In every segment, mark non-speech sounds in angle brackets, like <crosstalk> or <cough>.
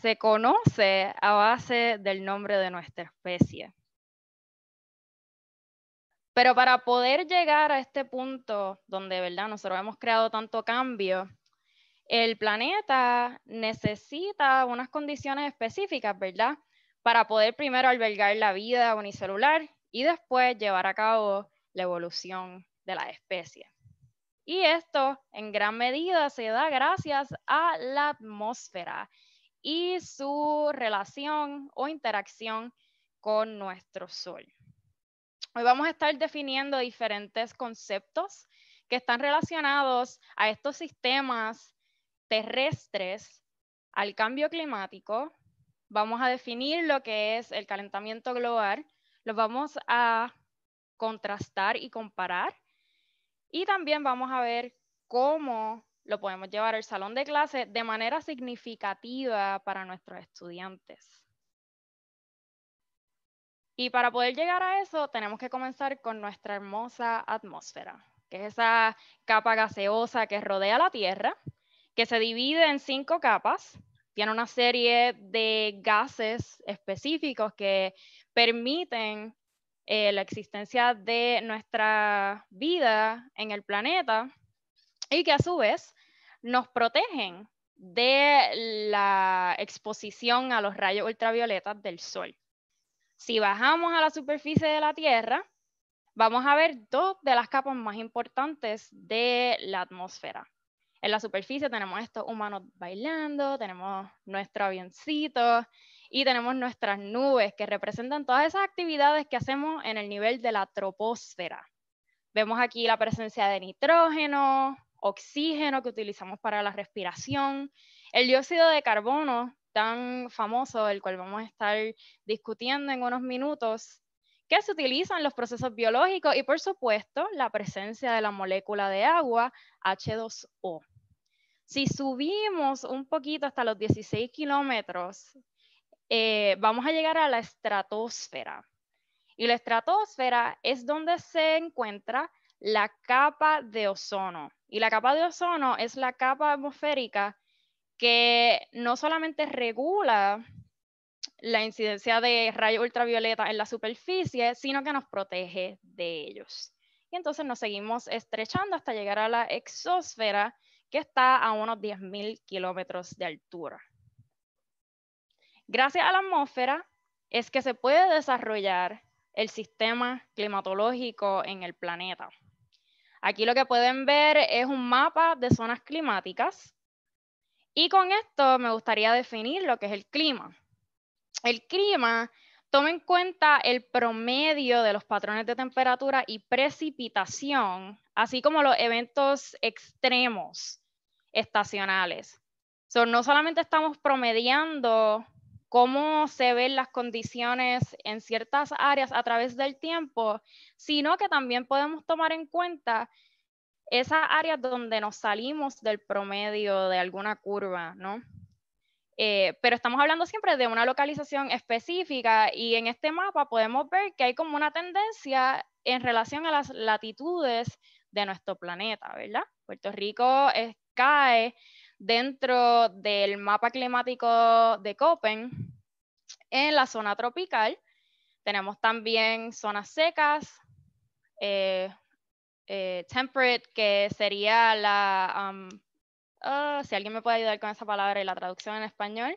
se conoce a base del nombre de nuestra especie. Pero para poder llegar a este punto donde, ¿verdad? Nosotros hemos creado tanto cambio, el planeta necesita unas condiciones específicas, ¿verdad? Para poder primero albergar la vida unicelular y después llevar a cabo la evolución de la especie. Y esto en gran medida se da gracias a la atmósfera y su relación o interacción con nuestro sol. Hoy vamos a estar definiendo diferentes conceptos que están relacionados a estos sistemas terrestres, al cambio climático. Vamos a definir lo que es el calentamiento global. Los vamos a contrastar y comparar. Y también vamos a ver cómo lo podemos llevar al salón de clase de manera significativa para nuestros estudiantes. Y para poder llegar a eso, tenemos que comenzar con nuestra hermosa atmósfera, que es esa capa gaseosa que rodea la Tierra, que se divide en cinco capas, tiene una serie de gases específicos que permiten eh, la existencia de nuestra vida en el planeta y que a su vez nos protegen de la exposición a los rayos ultravioletas del sol. Si bajamos a la superficie de la Tierra, vamos a ver dos de las capas más importantes de la atmósfera. En la superficie tenemos estos humanos bailando, tenemos nuestro avioncito y tenemos nuestras nubes que representan todas esas actividades que hacemos en el nivel de la troposfera. Vemos aquí la presencia de nitrógeno, oxígeno que utilizamos para la respiración, el dióxido de carbono tan famoso, el cual vamos a estar discutiendo en unos minutos, que se utiliza en los procesos biológicos y por supuesto la presencia de la molécula de agua H2O. Si subimos un poquito hasta los 16 kilómetros, eh, vamos a llegar a la estratosfera. Y la estratosfera es donde se encuentra la capa de ozono. Y la capa de ozono es la capa atmosférica que no solamente regula la incidencia de rayos ultravioleta en la superficie, sino que nos protege de ellos. Y entonces nos seguimos estrechando hasta llegar a la exósfera, que está a unos 10.000 kilómetros de altura. Gracias a la atmósfera es que se puede desarrollar el sistema climatológico en el planeta. Aquí lo que pueden ver es un mapa de zonas climáticas y con esto me gustaría definir lo que es el clima. El clima toma en cuenta el promedio de los patrones de temperatura y precipitación, así como los eventos extremos estacionales. no solamente estamos promediando cómo se ven las condiciones en ciertas áreas a través del tiempo, sino que también podemos tomar en cuenta esas áreas donde nos salimos del promedio de alguna curva, ¿no? Eh, pero estamos hablando siempre de una localización específica y en este mapa podemos ver que hay como una tendencia en relación a las latitudes de nuestro planeta, ¿verdad? Puerto Rico eh, cae dentro del mapa climático de Köppen en la zona tropical. Tenemos también zonas secas, eh, eh, temperate, que sería la... Um, ah, si alguien me puede ayudar con esa palabra y la traducción en español.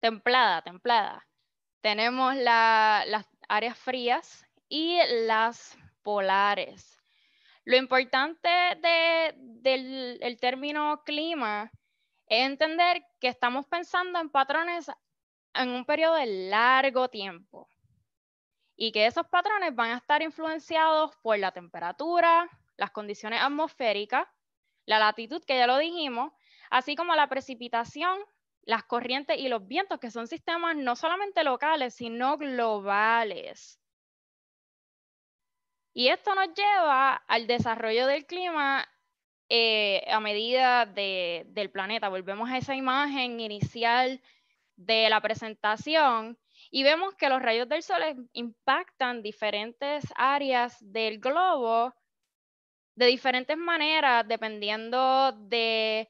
Templada, templada. Tenemos las áreas frías y las polares. Lo importante del término clima es entender que estamos pensando en patrones en un periodo de largo tiempo y que esos patrones van a estar influenciados por la temperatura, las condiciones atmosféricas, la latitud, que ya lo dijimos, así como la precipitación, las corrientes y los vientos, que son sistemas no solamente locales, sino globales. Y esto nos lleva al desarrollo del clima eh, a medida del planeta. Volvemos a esa imagen inicial de la presentación y vemos que los rayos del sol impactan diferentes áreas del globo de diferentes maneras dependiendo de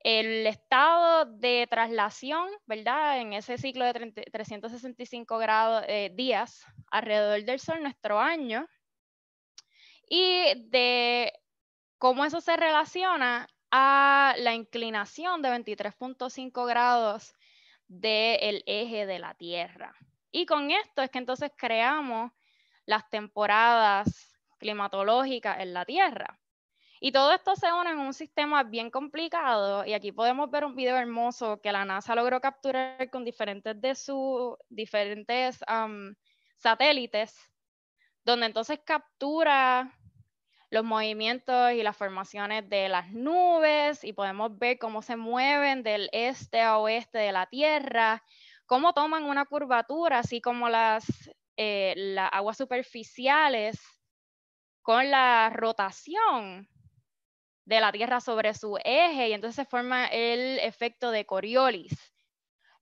el estado de traslación, ¿verdad? En ese ciclo de 365 grados, eh, días alrededor del Sol, nuestro año, y de cómo eso se relaciona a la inclinación de 23.5 grados del eje de la Tierra. Y con esto es que entonces creamos las temporadas climatológicas en la Tierra. Y todo esto se une en un sistema bien complicado y aquí podemos ver un video hermoso que la NASA logró capturar con diferentes de sus diferentes satélites, donde entonces captura los movimientos y las formaciones de las nubes y podemos ver cómo se mueven del este a oeste de la Tierra, cómo toman una curvatura, así como las, eh, las aguas superficiales con la rotación de la Tierra sobre su eje y entonces se forma el efecto de Coriolis,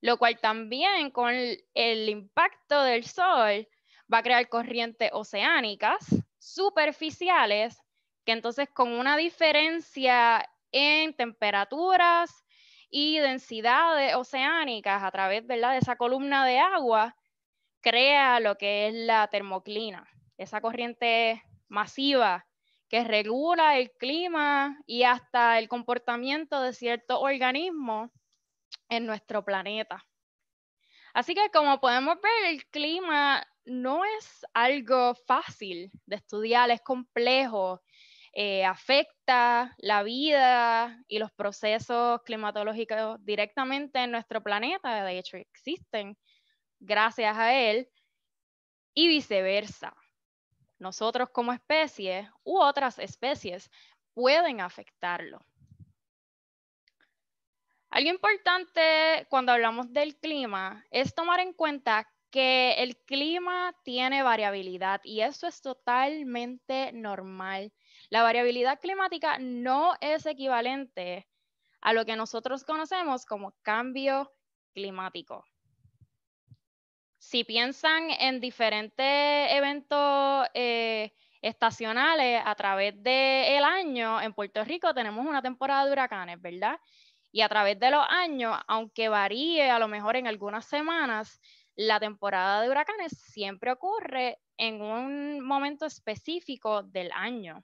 lo cual también con el impacto del Sol va a crear corrientes oceánicas superficiales, que entonces con una diferencia en temperaturas y densidades oceánicas a través de esa columna de agua, crea lo que es la termoclina, esa corriente masiva que regula el clima y hasta el comportamiento de ciertos organismos en nuestro planeta. Así que como podemos ver, el clima no es algo fácil de estudiar, es complejo, eh, afecta la vida y los procesos climatológicos directamente en nuestro planeta, de hecho existen gracias a él, y viceversa. Nosotros como especie u otras especies pueden afectarlo. Algo importante cuando hablamos del clima es tomar en cuenta que el clima tiene variabilidad y eso es totalmente normal. La variabilidad climática no es equivalente a lo que nosotros conocemos como cambio climático. Si piensan en diferentes eventos eh, estacionales a través del año, en Puerto Rico tenemos una temporada de huracanes, ¿verdad? Y a través de los años, aunque varíe a lo mejor en algunas semanas, la temporada de huracanes siempre ocurre en un momento específico del año.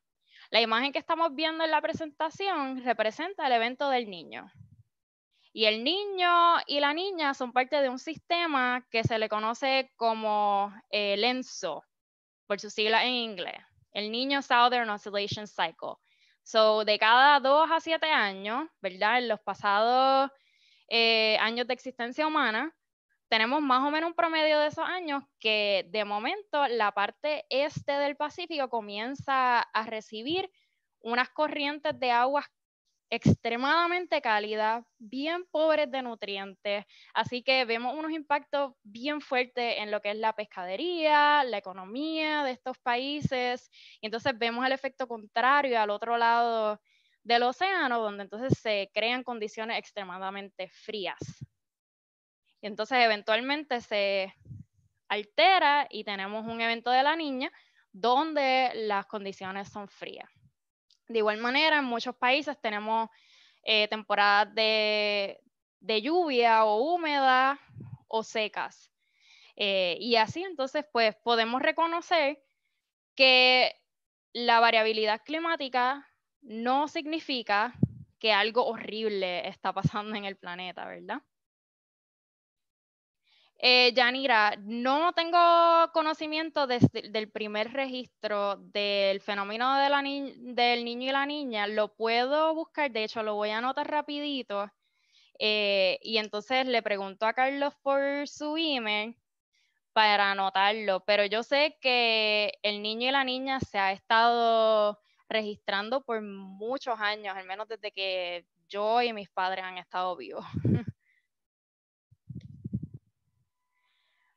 La imagen que estamos viendo en la presentación representa el evento del niño. Y el niño y la niña son parte de un sistema que se le conoce como el eh, ENSO, por su sigla en inglés, el Niño Southern Oscillation Cycle. So, de cada dos a siete años, ¿verdad? En los pasados eh, años de existencia humana, tenemos más o menos un promedio de esos años que de momento la parte este del Pacífico comienza a recibir unas corrientes de aguas extremadamente cálidas, bien pobres de nutrientes. Así que vemos unos impactos bien fuertes en lo que es la pescadería, la economía de estos países. Y entonces vemos el efecto contrario al otro lado del océano, donde entonces se crean condiciones extremadamente frías entonces eventualmente se altera y tenemos un evento de la niña donde las condiciones son frías. De igual manera, en muchos países tenemos eh, temporadas de, lluvia o húmeda o secas. Eh, y así entonces pues podemos reconocer que la variabilidad climática no significa que algo horrible está pasando en el planeta, ¿verdad? Eh, Yanira, no tengo conocimiento del primer registro del fenómeno del niño y la niña. Lo puedo buscar, de hecho lo voy a anotar rapidito. Eh, y entonces le pregunto a Carlos por su email para anotarlo, pero yo sé que el niño y la niña se ha estado registrando por muchos años, al menos desde que yo y mis padres han estado vivos.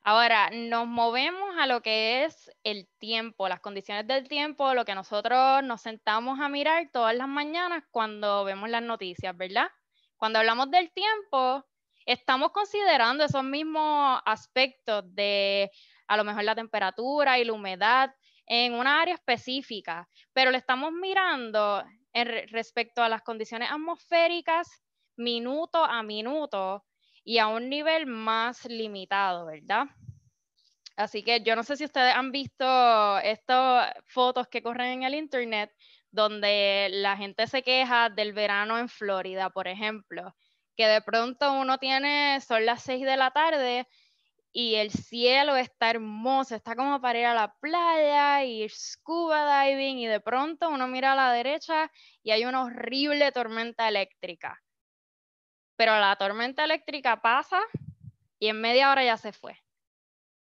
Ahora, nos movemos a lo que es el tiempo, las condiciones del tiempo, lo que nosotros nos sentamos a mirar todas las mañanas cuando vemos las noticias, ¿verdad? Cuando hablamos del tiempo, estamos considerando esos mismos aspectos de a lo mejor la temperatura y la humedad en una área específica, pero lo estamos mirando en respecto a las condiciones atmosféricas minuto a minuto y a un nivel más limitado, ¿verdad? Así que yo no sé si ustedes han visto estas fotos que corren en el internet donde la gente se queja del verano en Florida, por ejemplo, que de pronto uno tiene, son las 6 de la tarde y el cielo está hermoso, está como para ir a la playa y scuba diving y de pronto uno mira a la derecha y hay una horrible tormenta eléctrica pero la tormenta eléctrica pasa y en media hora ya se fue.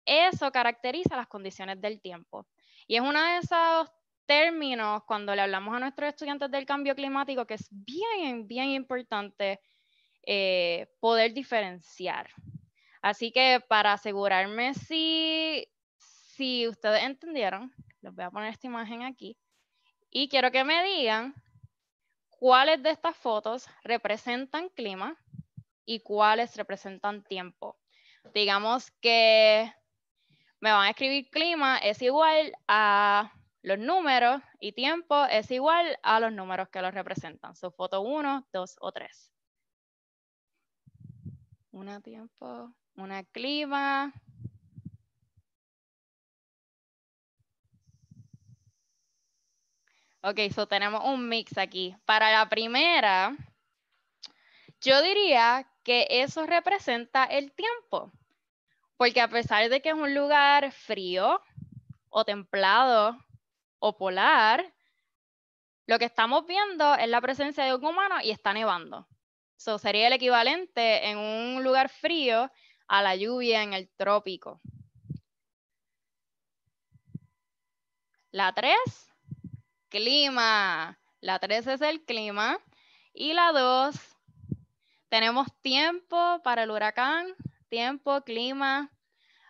Eso caracteriza las condiciones del tiempo. Y es uno de esos términos cuando le hablamos a nuestros estudiantes del cambio climático que es bien, bien importante eh, poder diferenciar. Así que para asegurarme si, si ustedes entendieron, les voy a poner esta imagen aquí. Y quiero que me digan cuáles de estas fotos representan clima y cuáles representan tiempo. Digamos que me van a escribir clima es igual a los números y tiempo es igual a los números que los representan. Su foto 1, 2 o 3. Una tiempo, una clima, Ok, so tenemos un mix aquí. Para la primera, yo diría que eso representa el tiempo. Porque a pesar de que es un lugar frío o templado o polar, lo que estamos viendo es la presencia de un humano y está nevando. Eso sería el equivalente en un lugar frío a la lluvia en el trópico. La 3 clima. La 3 es el clima. Y la 2, tenemos tiempo para el huracán, tiempo, clima.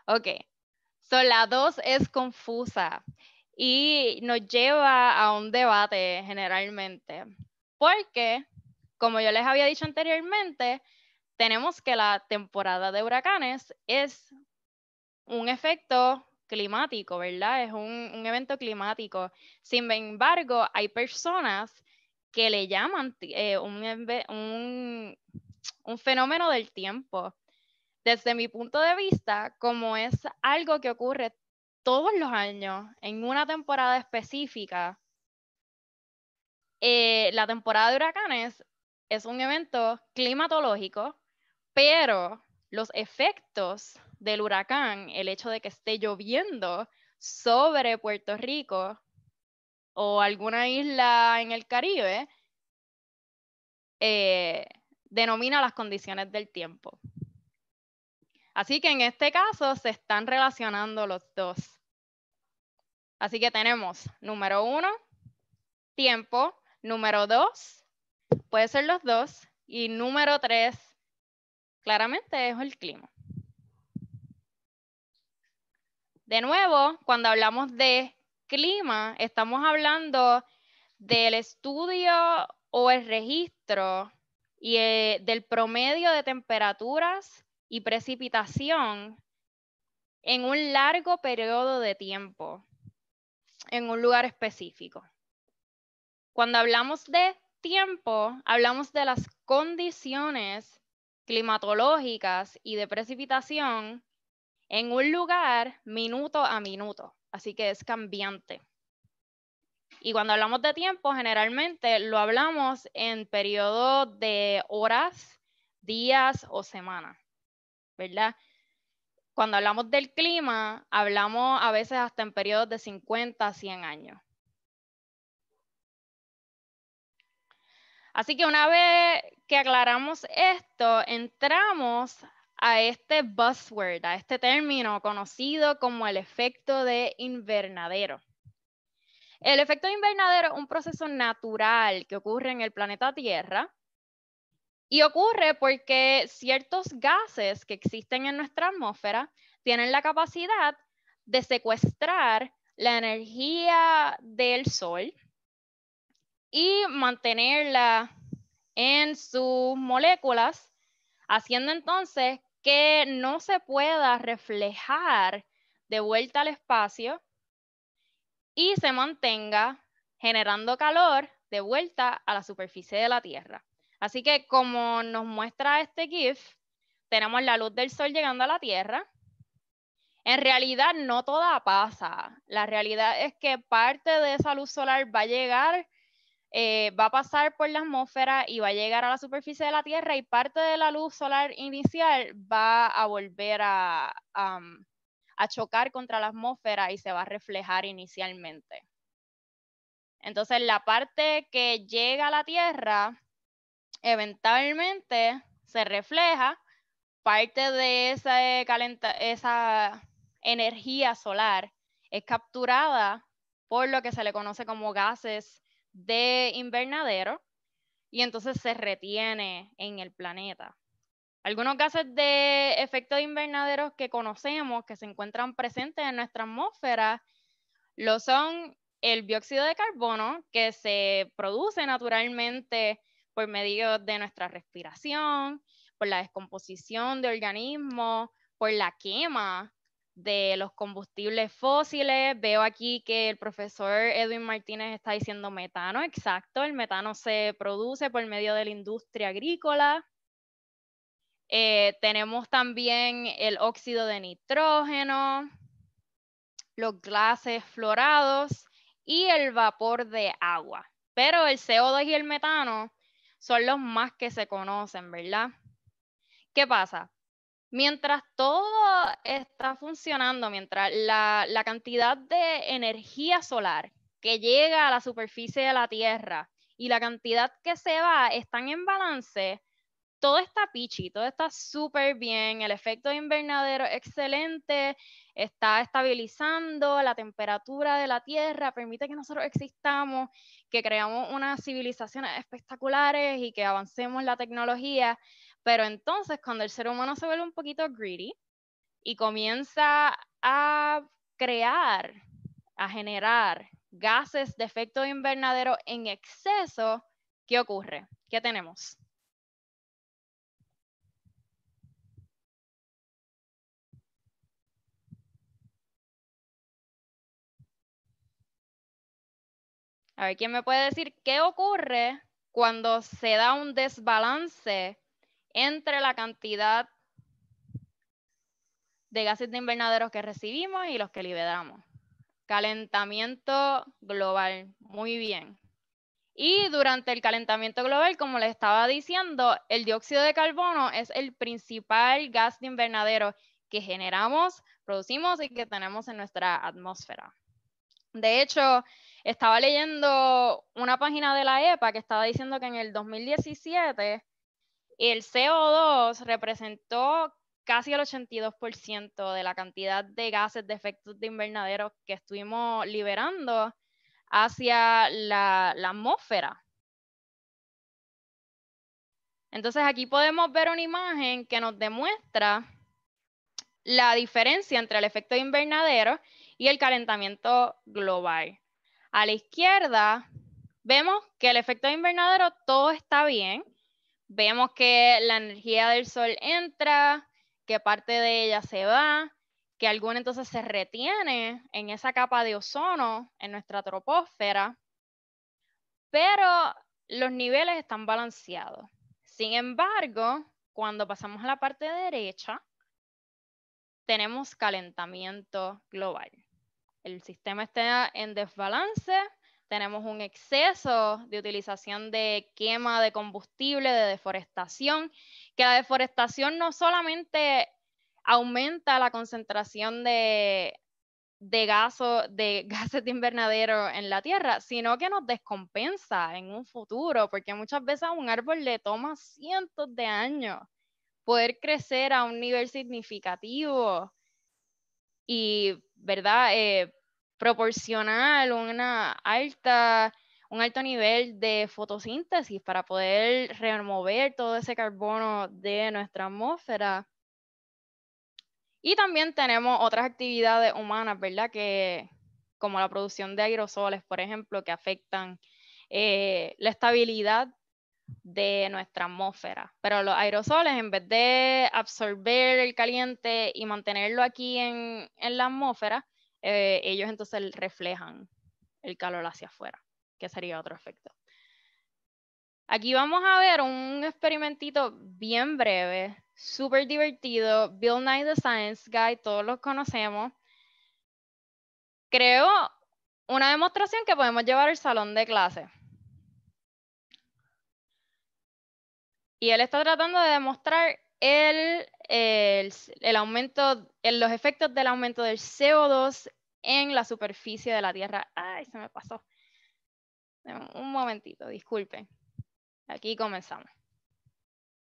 Ok, so, la 2 es confusa y nos lleva a un debate generalmente. Porque, como yo les había dicho anteriormente, tenemos que la temporada de huracanes es un efecto climático, ¿verdad? Es un, evento climático. Sin embargo, hay personas que le llaman eh, un, fenómeno del tiempo. Desde mi punto de vista, como es algo que ocurre todos los años en una temporada específica, eh, la temporada de huracanes es un evento climatológico, pero los efectos del huracán, el hecho de que esté lloviendo sobre Puerto Rico o alguna isla en el Caribe, eh, denomina las condiciones del tiempo. Así que en este caso se están relacionando los dos. Así que tenemos número uno, tiempo, número dos, puede ser los dos, y número tres, claramente es el clima. De nuevo, cuando hablamos de clima, estamos hablando del estudio o el registro y eh, del promedio de temperaturas y precipitación en un largo periodo de tiempo, en un lugar específico. Cuando hablamos de tiempo, hablamos de las condiciones climatológicas y de precipitación en un lugar minuto a minuto, así que es cambiante. Y cuando hablamos de tiempo, generalmente lo hablamos en periodo de horas, días o semanas, ¿verdad? Cuando hablamos del clima, hablamos a veces hasta en periodos de 50 a 100 años. Así que una vez que aclaramos esto, entramos a este buzzword, a este término conocido como el efecto de invernadero. El efecto de invernadero es un proceso natural que ocurre en el planeta Tierra y ocurre porque ciertos gases que existen en nuestra atmósfera tienen la capacidad de secuestrar la energía del sol y mantenerla en sus moléculas, haciendo entonces que no se pueda reflejar de vuelta al espacio y se mantenga generando calor de vuelta a la superficie de la Tierra. Así que como nos muestra este GIF, tenemos la luz del sol llegando a la Tierra. En realidad no toda pasa. La realidad es que parte de esa luz solar va a llegar eh, va a pasar por la atmósfera y va a llegar a la superficie de la Tierra y parte de la luz solar inicial va a volver a, chocar contra la atmósfera y se va a reflejar inicialmente. Entonces la parte que llega a la Tierra eventualmente se refleja parte de esa, esa energía solar es capturada por lo que se le conoce como gases de invernadero y entonces se retiene en el planeta. Algunos gases de efecto de invernadero que conocemos, que se encuentran presentes en nuestra atmósfera, lo son el dióxido de carbono que se produce naturalmente por medio de nuestra respiración, por la descomposición de organismos, por la quema de los combustibles fósiles. Veo aquí que el profesor Edwin Martínez está diciendo metano, exacto. El metano se produce por medio de la industria agrícola. Eh, tenemos también el óxido de nitrógeno, los gases florados y el vapor de agua. Pero el CO2 y el metano son los más que se conocen, ¿verdad? ¿Qué pasa? Mientras todo está funcionando, mientras la, cantidad de energía solar que llega a la superficie de la Tierra y la cantidad que se va están en balance, todo está pichi, todo está súper bien, el efecto invernadero excelente, está estabilizando la temperatura de la Tierra, permite que nosotros existamos, que creamos unas civilizaciones espectaculares y que avancemos la tecnología. Pero entonces cuando el ser humano se vuelve un poquito greedy y comienza a crear, a generar gases de efecto invernadero en exceso, ¿qué ocurre? ¿Qué tenemos? A ver, ¿quién me puede decir qué ocurre cuando se da un desbalance entre la cantidad de gases de invernadero que recibimos y los que liberamos. Calentamiento global, muy bien. Y durante el calentamiento global, como les estaba diciendo, el dióxido de carbono es el principal gas de invernadero que generamos, producimos y que tenemos en nuestra atmósfera. De hecho, estaba leyendo una página de la EPA que estaba diciendo que en el 2017 el CO2 representó casi el 82% de la cantidad de gases de efecto de invernadero que estuvimos liberando hacia la, atmósfera. Entonces aquí podemos ver una imagen que nos demuestra la diferencia entre el efecto de invernadero y el calentamiento global. A la izquierda vemos que el efecto de invernadero todo está bien, vemos que la energía del sol entra, que parte de ella se va, que alguna entonces se retiene en esa capa de ozono, en nuestra troposfera, pero los niveles están balanceados. Sin embargo, cuando pasamos a la parte derecha, tenemos calentamiento global. El sistema está en desbalance tenemos un exceso de utilización de quema de combustible, de deforestación, que la deforestación no solamente aumenta la concentración de, de, gaso, de <laughs> gases de invernadero en la Tierra, sino que nos descompensa en un futuro, porque muchas veces a un árbol le toma cientos de años poder crecer a un nivel significativo y, ¿verdad? Eh, proporcionar una un alto nivel de fotosíntesis para poder remover todo ese carbono de nuestra atmósfera. Y también tenemos otras actividades humanas, Que, como la producción de aerosoles, por ejemplo, que afectan eh, la estabilidad de nuestra atmósfera. Pero los aerosoles, en vez de absorber el caliente y mantenerlo aquí en la atmósfera, eh, ellos entonces reflejan el calor hacia afuera, que sería otro efecto. Aquí vamos a ver un experimentito bien breve, súper divertido, Bill Nye the Science Guy, todos los conocemos. Creo una demostración que podemos llevar al salón de clase. Y él está tratando de demostrar el, el, aumento, en los efectos del aumento del CO2 en la superficie de la Tierra. Ay, se me pasó. Un momentito, disculpen. Aquí comenzamos.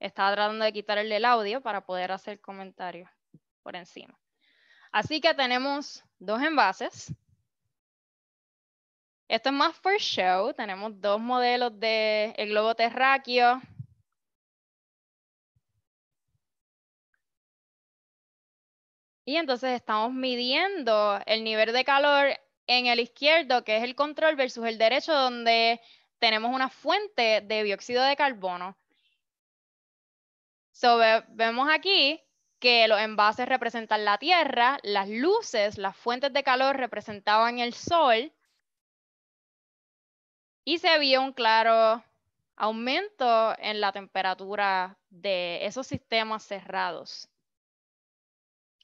Estaba tratando de quitarle el audio para poder hacer comentarios por encima. Así que tenemos dos envases. Esto es más for show. Tenemos dos modelos del el globo terráqueo Y entonces estamos midiendo el nivel de calor en el izquierdo, que es el control, versus el derecho, donde tenemos una fuente de dióxido de carbono. vemos aquí que los envases representan la Tierra, las luces, las fuentes de calor representaban el Sol, y se vio un claro aumento en la temperatura de esos sistemas cerrados.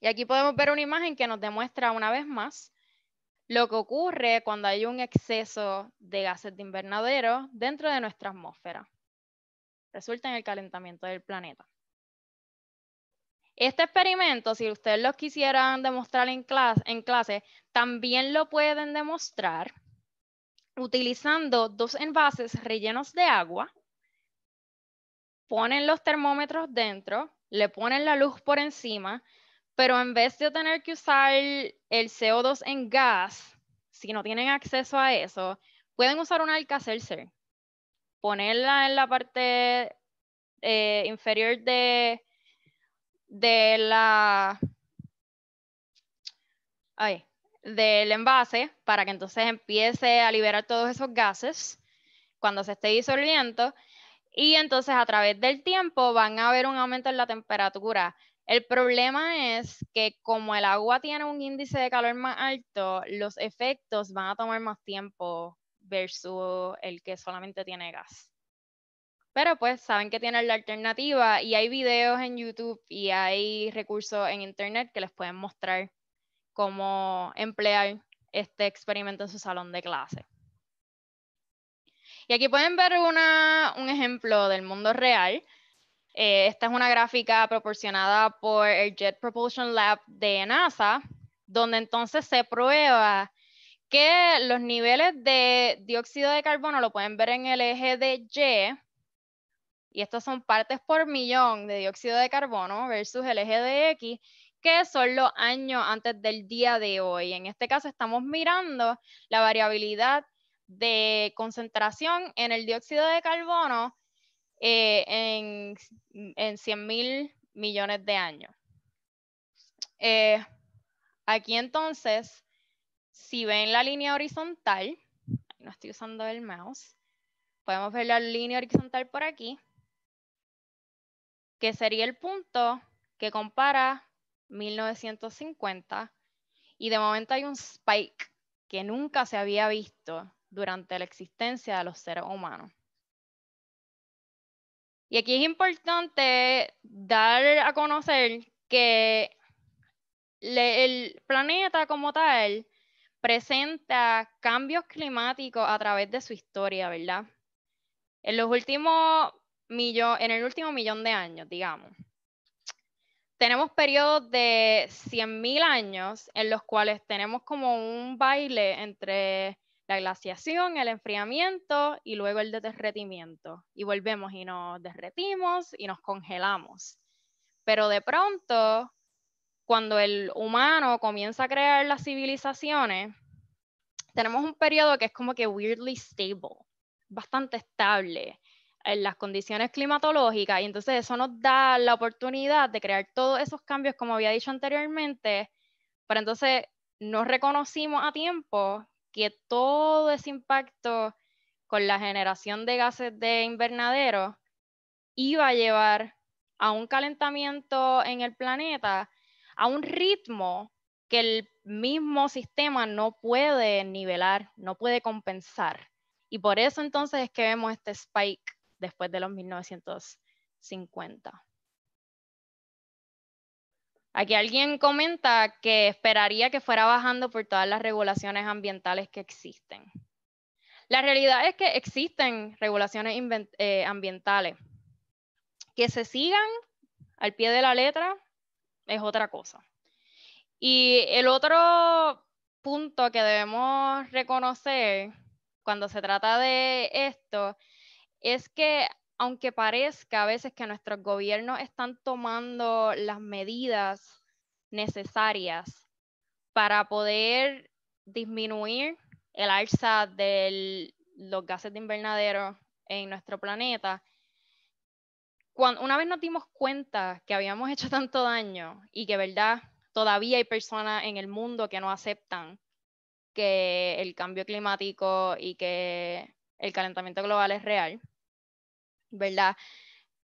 Y aquí podemos ver una imagen que nos demuestra una vez más lo que ocurre cuando hay un exceso de gases de invernadero dentro de nuestra atmósfera. Resulta en el calentamiento del planeta. Este experimento, si ustedes lo quisieran demostrar en clase, en clase, también lo pueden demostrar utilizando dos envases rellenos de agua, ponen los termómetros dentro, le ponen la luz por encima, pero en vez de tener que usar el CO2 en gas, si no tienen acceso a eso, pueden usar un Alka-Seltzer, ponerla en la parte eh, inferior de, la, del envase para que entonces empiece a liberar todos esos gases cuando se esté disolviendo y entonces a través del tiempo van a ver un aumento en la temperatura el problema es que como el agua tiene un índice de calor más alto, los efectos van a tomar más tiempo versus el que solamente tiene gas. Pero pues saben que tienen la alternativa y hay videos en YouTube y hay recursos en Internet que les pueden mostrar cómo emplear este experimento en su salón de clase. Y aquí pueden ver un ejemplo del mundo real eh, esta es una gráfica proporcionada por el Jet Propulsion Lab de NASA, donde entonces se prueba que los niveles de dióxido de carbono lo pueden ver en el eje de Y, y estos son partes por millón de dióxido de carbono versus el eje de X, que son los años antes del día de hoy. En este caso estamos mirando la variabilidad de concentración en el dióxido de carbono eh, en, en 100 mil millones de años. Eh, aquí entonces, si ven la línea horizontal, no estoy usando el mouse, podemos ver la línea horizontal por aquí, que sería el punto que compara 1950 y de momento hay un spike que nunca se había visto durante la existencia de los seres humanos. Y aquí es importante dar a conocer que el planeta como tal presenta cambios climáticos a través de su historia, ¿verdad? En los últimos en el último millón de años, digamos. Tenemos periodos de 100.000 años en los cuales tenemos como un baile entre la glaciación, el enfriamiento y luego el derretimiento. Y volvemos y nos derretimos y nos congelamos. Pero de pronto, cuando el humano comienza a crear las civilizaciones, tenemos un periodo que es como que weirdly stable, bastante estable en las condiciones climatológicas y entonces eso nos da la oportunidad de crear todos esos cambios como había dicho anteriormente, pero entonces no reconocimos a tiempo que todo ese impacto con la generación de gases de invernadero iba a llevar a un calentamiento en el planeta a un ritmo que el mismo sistema no puede nivelar, no puede compensar. Y por eso entonces es que vemos este spike después de los 1950. Aquí alguien comenta que esperaría que fuera bajando por todas las regulaciones ambientales que existen. La realidad es que existen regulaciones eh, ambientales. Que se sigan al pie de la letra es otra cosa. Y el otro punto que debemos reconocer cuando se trata de esto es que aunque parezca a veces que nuestros gobiernos están tomando las medidas necesarias para poder disminuir el alza de los gases de invernadero en nuestro planeta, una vez nos dimos cuenta que habíamos <laughs> hecho tanto daño y que, verdad, todavía hay personas en el mundo que no aceptan que el cambio climático y que el calentamiento global es real, ¿verdad?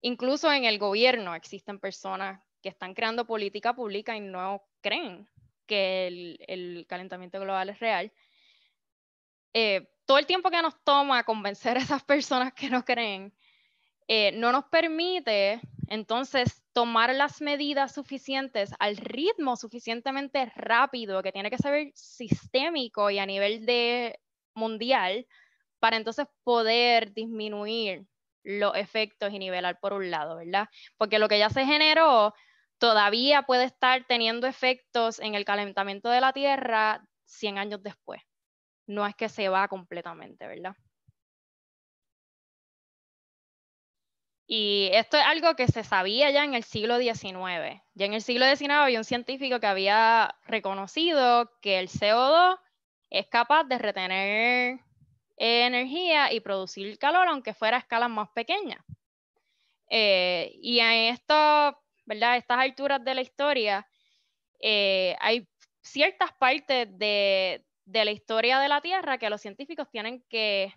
Incluso en el gobierno existen personas que están creando política pública y no creen que el, calentamiento global es real. Eh, todo el tiempo que nos toma convencer a esas personas que no creen, eh, no nos permite entonces tomar las medidas suficientes al ritmo suficientemente rápido que tiene que ser sistémico y a nivel de mundial para entonces poder disminuir los efectos y nivelar por un lado, ¿verdad? Porque lo que ya se generó todavía puede estar teniendo efectos en el calentamiento de la Tierra 100 años después. No es que se va completamente, ¿verdad? Y esto es algo que se sabía ya en el siglo XIX. Ya en el siglo XIX había un científico que había reconocido que el CO2 es capaz de retener energía y producir calor, aunque fuera a escalas más pequeñas. Eh, y en esto, ¿verdad? estas alturas de la historia, eh, hay ciertas partes de, la historia de la Tierra que los científicos tienen que,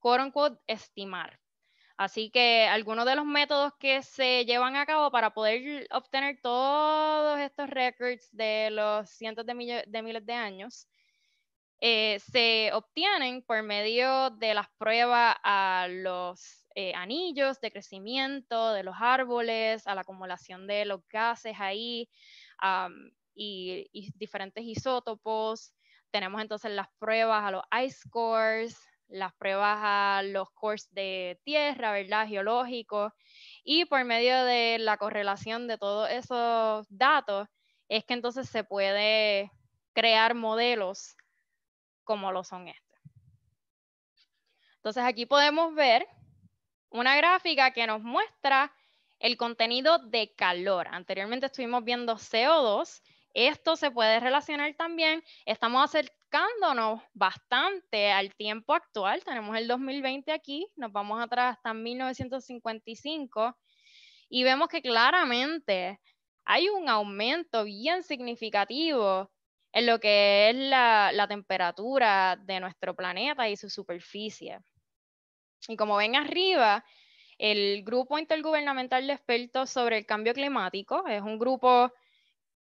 quote estimar. Así que algunos de los métodos que se llevan a cabo para poder obtener todos estos records de los cientos de miles de años eh, se obtienen por medio de las pruebas a los eh, anillos de crecimiento de los árboles, a la acumulación de los gases ahí y, diferentes isótopos. Tenemos entonces las pruebas a los ice cores, las pruebas a los cores de tierra, ¿verdad? Geológicos. Y por medio de la correlación de todos esos datos es que entonces se puede crear modelos como lo son este. Entonces aquí podemos ver una gráfica que nos muestra el contenido de calor. Anteriormente estuvimos viendo CO2. Esto se puede relacionar también. Estamos acercándonos bastante al tiempo actual. Tenemos el 2020 aquí. Nos vamos atrás hasta 1955. Y vemos que claramente hay un aumento bien significativo en lo que es la, temperatura de nuestro planeta y su superficie. Y como ven arriba, el Grupo Intergubernamental de Expertos sobre el Cambio Climático es un grupo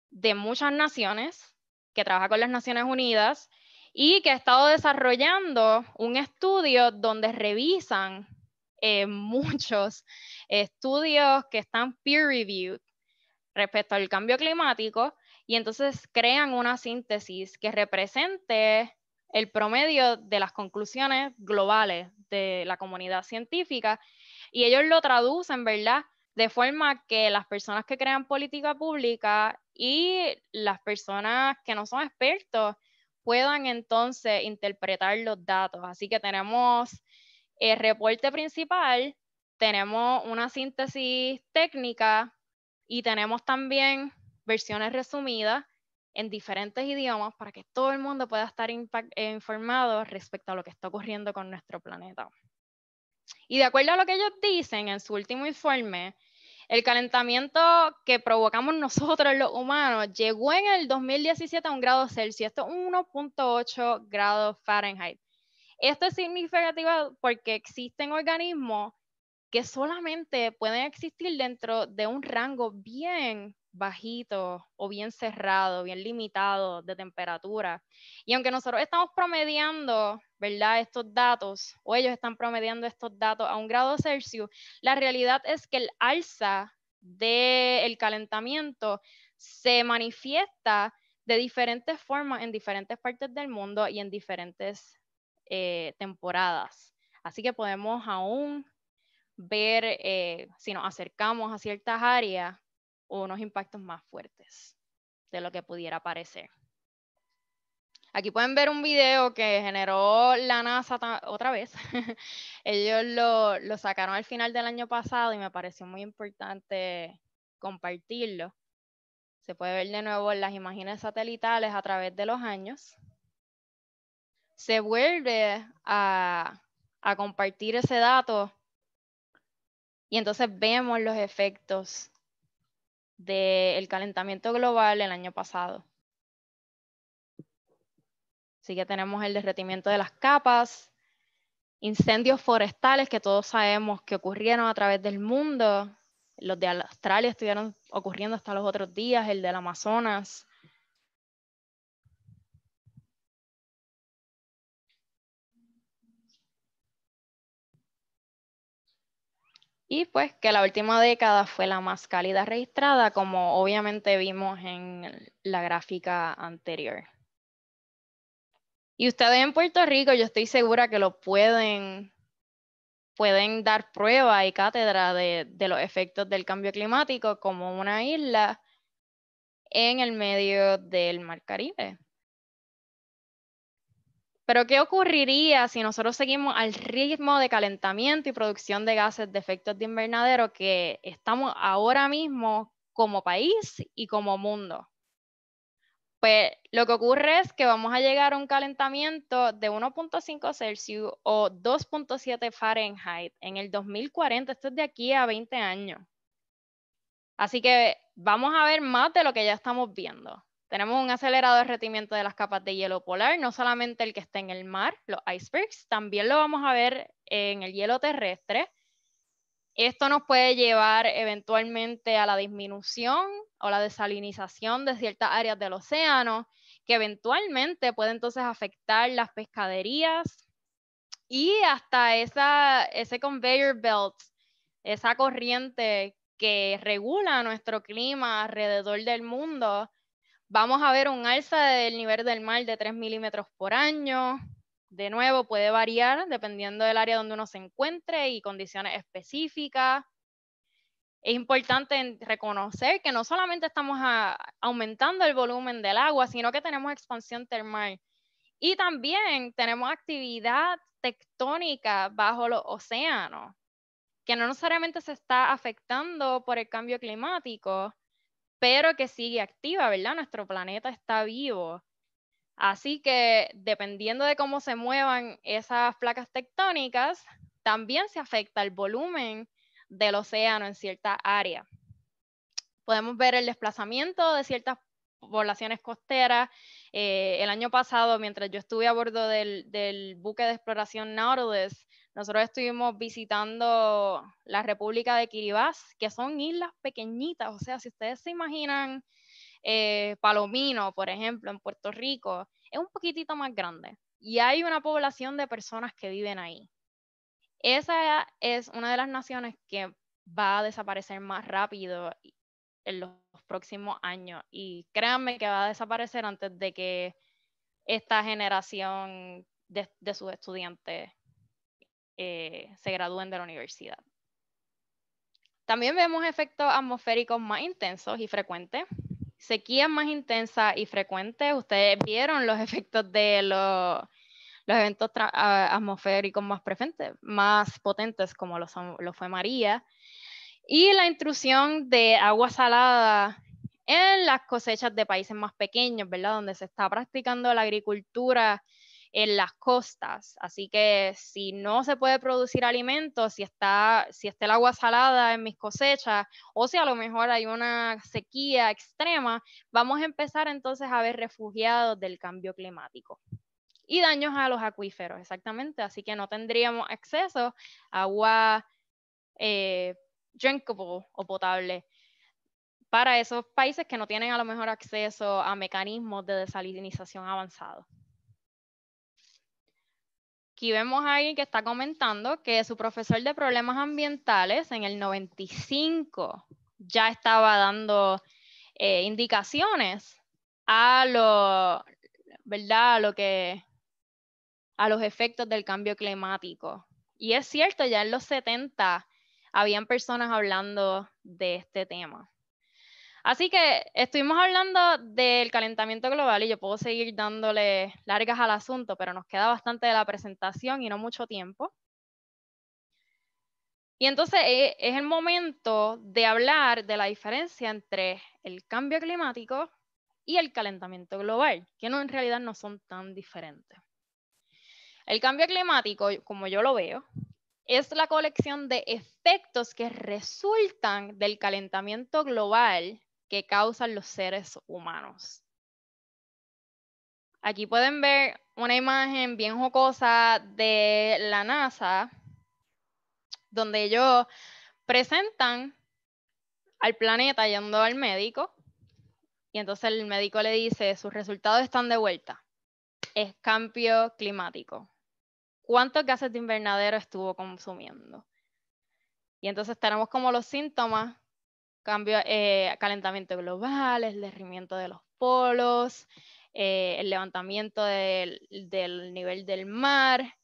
de muchas naciones que trabaja con las Naciones Unidas y que ha estado desarrollando un estudio donde revisan eh, <laughs> muchos estudios que están peer reviewed respecto al cambio climático y entonces crean una síntesis que represente el promedio de las conclusiones globales de la comunidad científica y ellos lo traducen, ¿verdad? De forma que las personas que crean política pública y las personas que no son expertos puedan entonces interpretar los datos. Así que tenemos el reporte principal, tenemos una síntesis técnica y tenemos también versiones resumidas en diferentes idiomas para que todo el mundo pueda estar eh, informado respecto a lo que está ocurriendo con nuestro planeta. Y de acuerdo a lo que ellos dicen en su último informe, el calentamiento que provocamos nosotros los humanos llegó en el 2017 a un grado Celsius, esto es 1.8 grados Fahrenheit. Esto es significativo porque existen organismos que solamente pueden existir dentro de un rango bien bajito o bien cerrado, bien limitado de temperatura. Y aunque nosotros estamos promediando, ¿verdad? Estos datos, o ellos están promediando estos datos a un grado Celsius, la realidad es que el alza del calentamiento se manifiesta de diferentes formas en diferentes partes del mundo y en diferentes eh, temporadas. Así que podemos aún ver eh, si nos acercamos a ciertas áreas o unos impactos más fuertes de lo que pudiera parecer. Aquí pueden ver un video que generó la NASA otra vez. <laughs> Ellos lo, sacaron al final del año pasado y me pareció muy importante compartirlo. Se puede ver de nuevo las imágenes satelitales a través de los años. Se vuelve a compartir ese dato y entonces vemos los efectos del calentamiento global el año pasado. Así que tenemos el derretimiento de las capas, incendios forestales que todos sabemos que ocurrieron a través del mundo. Los de Australia estuvieron ocurriendo hasta los otros días, el del Amazonas. Y pues que la última década fue la más cálida registrada, como obviamente vimos en la gráfica anterior. Y ustedes en Puerto Rico, yo estoy segura que lo pueden, pueden dar prueba y cátedra de, de los efectos del cambio climático como una isla en el medio del Mar Caribe. Pero ¿qué ocurriría si nosotros seguimos al ritmo de calentamiento y producción de gases de efectos de invernadero que estamos ahora mismo como país y como mundo? Pues lo que ocurre es que vamos a llegar a un calentamiento de 1.5 Celsius o 2.7 Fahrenheit en el 2040, esto es de aquí a 20 años. Así que vamos a ver más de lo que ya estamos viendo. Tenemos un acelerado derretimiento de las capas de hielo polar, no solamente el que está en el mar, los icebergs, también lo vamos a ver en el hielo terrestre. Esto nos puede llevar eventualmente a la disminución o la desalinización de ciertas áreas del océano, que eventualmente puede entonces afectar las pescaderías y hasta ese conveyor belt, esa corriente que regula nuestro clima alrededor del mundo Vamos a ver un alza del nivel del mar de 3 milímetros por año. De nuevo, puede variar dependiendo del área donde uno se encuentre y condiciones específicas. Es importante reconocer que no solamente estamos aumentando el volumen del agua, sino que tenemos expansión termal. Y también tenemos actividad tectónica bajo los océanos, que no necesariamente se está afectando por el cambio climático, pero que sigue activa, ¿verdad? Nuestro planeta está vivo. Así que dependiendo de cómo se muevan esas placas tectónicas, también se afecta el volumen del océano en cierta área. Podemos ver el desplazamiento de ciertas poblaciones costeras. Eh, el año pasado, mientras yo estuve a bordo del, del buque de exploración Nautilus, nosotros estuvimos visitando la República de Kiribati, que son islas pequeñitas, o sea, si ustedes se imaginan eh, Palomino, por ejemplo, en Puerto Rico, es un poquitito más grande y hay una población de personas que viven ahí. Esa es una de las naciones que va a desaparecer más rápido en los próximos años y créanme que va a desaparecer antes de que esta generación de sus estudiantes eh, se gradúen de la universidad. También vemos efectos atmosféricos más intensos y frecuentes, sequías más intensas y frecuentes. Ustedes vieron los <laughs> efectos de los, eventos atmosféricos más, más potentes, como lo, fue María, y la intrusión de agua salada en las cosechas de países más pequeños, ¿verdad? Donde se está practicando la agricultura en las costas. Así que si no se puede producir alimentos, si está, el agua salada en mis cosechas o si a lo mejor hay una sequía extrema, vamos a empezar entonces a ver refugiados del cambio climático. Y daños a los acuíferos, exactamente. Así que no tendríamos acceso a agua eh, drinkable o potable para esos países que no tienen a lo mejor acceso a mecanismos de desalinización avanzados. Aquí vemos a alguien que está comentando que su profesor de problemas ambientales en el 95 ya estaba dando eh, indicaciones a ¿verdad? A lo que a los efectos del cambio climático. Y es cierto, ya en los 70 habían personas hablando de este tema. Así que estuvimos hablando del calentamiento global y yo puedo seguir dándole largas al asunto, pero nos queda bastante de la presentación y no mucho tiempo. Y entonces eh, es el momento de hablar de la diferencia entre el cambio climático y el calentamiento global, que no, en realidad no son tan diferentes. El cambio climático, como yo lo veo, es la colección de efectos que resultan del calentamiento global que causan los seres humanos. Aquí pueden ver una imagen bien jocosa de la NASA, donde ellos presentan al planeta yendo al médico y entonces el médico le dice, sus resultados están de vuelta. Es cambio climático. ¿Cuántos gases de invernadero estuvo consumiendo? Y entonces tenemos como los síntomas cambio, eh, calentamiento global, el derrimiento de los polos, eh, el levantamiento del, nivel del mar.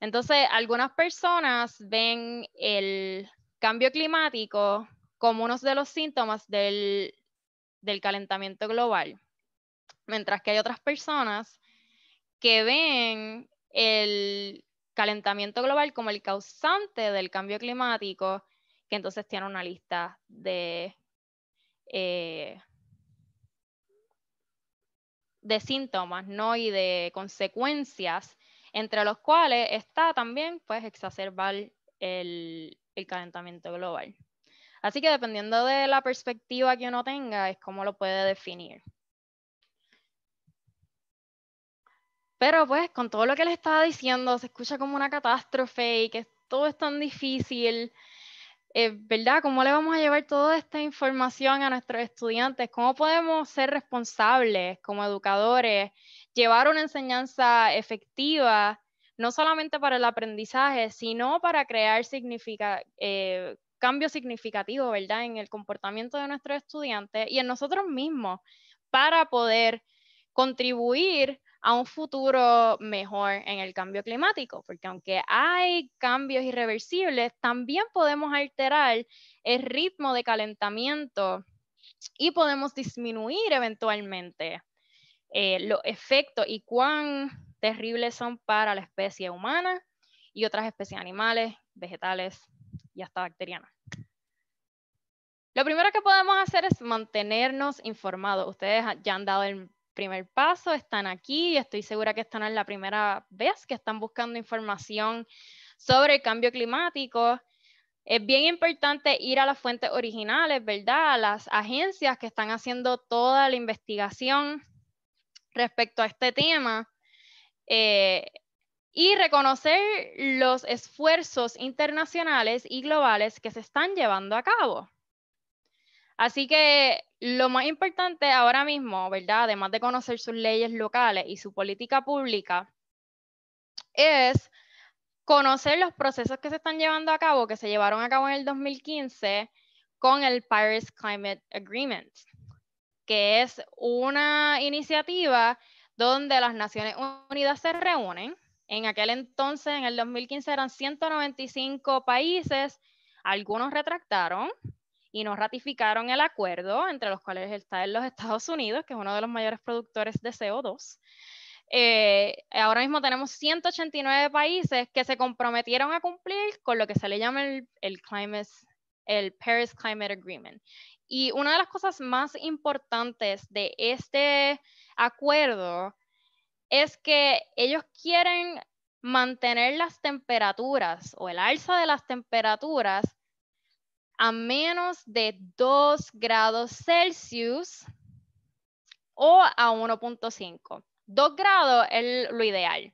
Entonces, algunas personas ven el cambio climático como uno de los síntomas del calentamiento global, mientras que hay otras personas que ven el calentamiento global como el causante del cambio climático que entonces tiene una lista de, eh, de síntomas y de consecuencias, entre los cuales está también pues, exacerbar el, calentamiento global. Así que dependiendo de la perspectiva que uno tenga, es cómo lo puede definir. Pero pues con todo lo que les estaba diciendo, se escucha como una catástrofe y que todo es tan difícil. Eh, ¿verdad? ¿Cómo le vamos a llevar toda esta información a nuestros estudiantes? ¿Cómo podemos ser responsables como educadores, llevar una enseñanza efectiva, no solamente para el aprendizaje, sino para crear eh, cambios significativos, ¿verdad? En el comportamiento de nuestros estudiantes y en nosotros mismos, para poder contribuir a un futuro mejor en el cambio climático, porque aunque hay cambios irreversibles, también podemos alterar el ritmo de calentamiento y podemos disminuir eventualmente eh, los efectos y cuán terribles son para la especie humana y otras especies animales, vegetales y hasta bacterianas. Lo primero que podemos hacer es mantenernos informados. Ustedes ya han dado el primer paso, están aquí, estoy segura que esta no es la primera vez que están buscando información sobre el cambio climático. Es bien importante ir a las fuentes originales, ¿verdad? A las agencias que están haciendo toda la investigación respecto a este tema. Eh, y reconocer los esfuerzos internacionales y globales que se están llevando a cabo. Así que lo más importante ahora mismo, ¿verdad? Además de conocer sus leyes locales y su política pública, es conocer los procesos que se están llevando a cabo, que se llevaron a cabo en el 2015 con el Paris Climate Agreement, que es una iniciativa donde las Naciones Unidas se reúnen. En aquel entonces, en el 2015, eran 195 países, algunos retractaron, y nos ratificaron el acuerdo, entre los cuales está en los Estados Unidos, que es uno de los mayores productores de CO2. Eh, ahora mismo tenemos 189 países que se comprometieron a cumplir con lo que se le llama el, el Paris Climate Agreement. Y una de las cosas más importantes de este acuerdo es que ellos quieren mantener las temperaturas o el alza de las temperaturas a menos de 2 grados Celsius o a 1.5. 2 grados es lo ideal,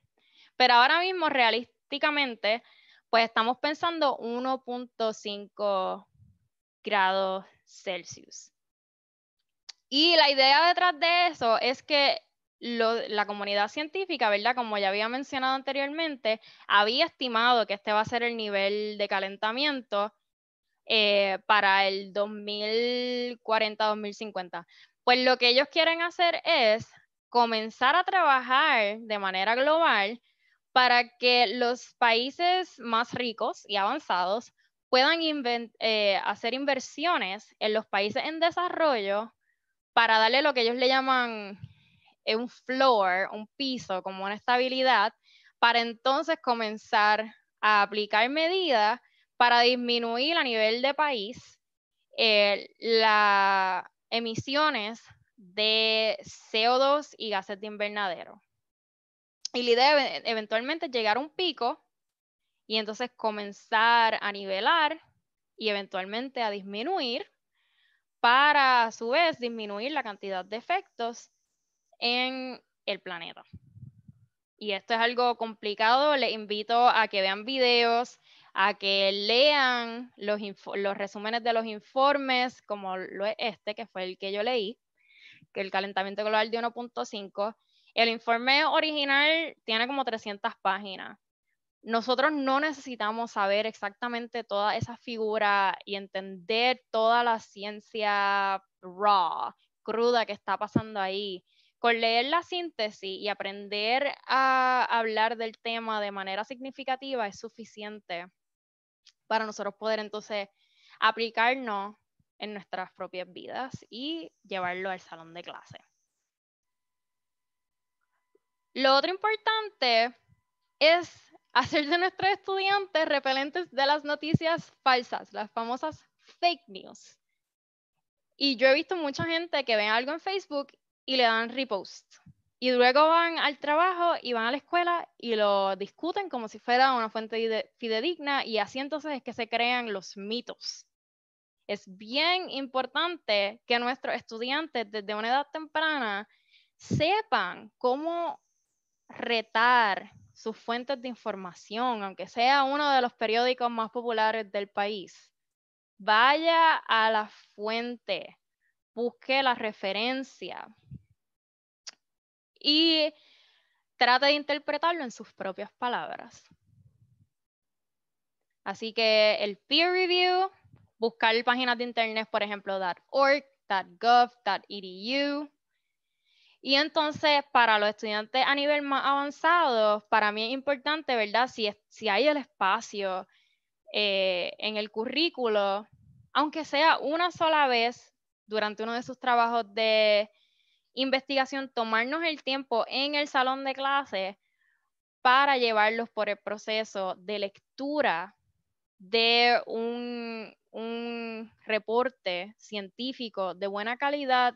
pero ahora mismo realísticamente pues estamos pensando 1.5 grados Celsius. Y la idea detrás de eso es que la comunidad científica, ¿verdad? Como ya había mencionado anteriormente, había estimado que este va a ser el nivel de calentamiento eh, para el 2040-2050. Pues lo que ellos quieren hacer es comenzar a trabajar de manera global para que los países más ricos y avanzados puedan eh, hacer inversiones en los países en desarrollo para darle lo que ellos le llaman eh, un floor, un piso, como una estabilidad, para entonces comenzar a aplicar medidas para disminuir a nivel de país eh, las emisiones de CO2 y gases de invernadero. Y la idea e-, eventualmente llegar a un pico y entonces comenzar a nivelar y eventualmente a disminuir para a su vez disminuir la cantidad de efectos en el planeta. Y esto es algo complicado, les invito a que vean videos, a que lean los, resúmenes de los informes, como lo es este, que fue el que yo leí, que el calentamiento global de 1.5. El informe original tiene como 300 páginas. Nosotros no necesitamos saber exactamente toda esa figura y entender toda la ciencia raw, cruda que está pasando ahí con leer la síntesis y aprender a hablar del tema de manera significativa es suficiente para nosotros poder entonces aplicarnos en nuestras propias vidas y llevarlo al salón de clase. Lo otro importante es hacer de nuestros estudiantes repelentes de las noticias falsas, las famosas fake news. Y yo he visto mucha gente que ve algo en Facebook y le dan repost y luego van al trabajo y van a la escuela y lo discuten como si fuera una fuente fidedigna y así entonces es que se crean los mitos. Es bien importante que nuestros estudiantes desde una edad temprana sepan cómo retar sus fuentes de información, aunque sea uno de los periódicos más populares del país. Vaya a la fuente, busque la referencia, y trate de interpretarlo en sus propias palabras. Así que el peer review, buscar páginas de internet, por ejemplo, .org, .gov, .edu. Y entonces, para los estudiantes a nivel más avanzado, para mí es importante, ¿verdad? Si, si hay el espacio eh, en el currículo, aunque sea una sola vez durante uno de sus trabajos de investigación, tomarnos el tiempo en el salón de clases para llevarlos por el proceso de lectura de un, un reporte científico de buena calidad,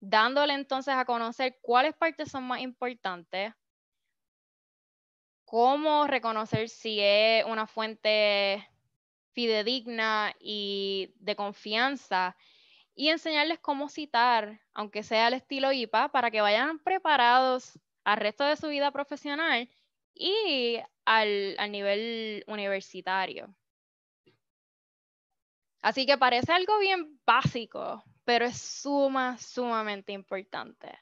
dándole entonces a conocer cuáles partes son más importantes, cómo reconocer si es una fuente fidedigna y de confianza y enseñarles cómo citar, aunque sea al estilo IPA, para que vayan preparados al resto de su vida profesional y al, nivel universitario. Así que parece algo bien básico, pero es suma, sumamente importante.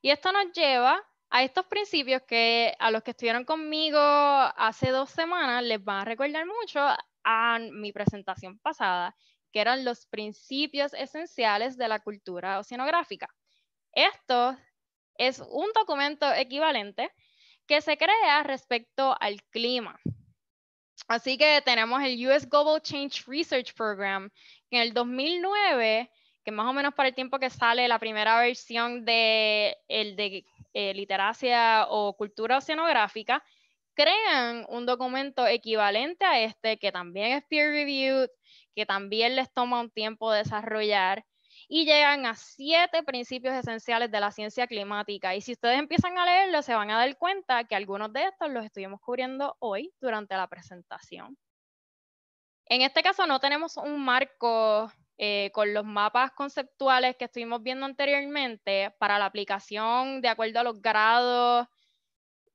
Y esto nos lleva a estos principios que a los que estuvieron conmigo hace dos semanas les van a recordar mucho a mi presentación pasada que eran los principios esenciales de la cultura oceanográfica. Esto es un documento equivalente que se crea respecto al clima. Así que tenemos el US Global Change Research Program, que en el 2009, que más o menos para el tiempo que sale la primera versión de, el de eh, literacia o cultura oceanográfica, crean un documento equivalente a este, que también es peer reviewed, que también les toma un tiempo desarrollar, y llegan a siete principios esenciales de la ciencia climática. Y si ustedes empiezan a leerlos, se van a dar cuenta que algunos de estos los estuvimos cubriendo hoy durante la presentación. En este caso no tenemos un marco eh, con los mapas conceptuales que estuvimos viendo anteriormente para la aplicación de acuerdo a los grados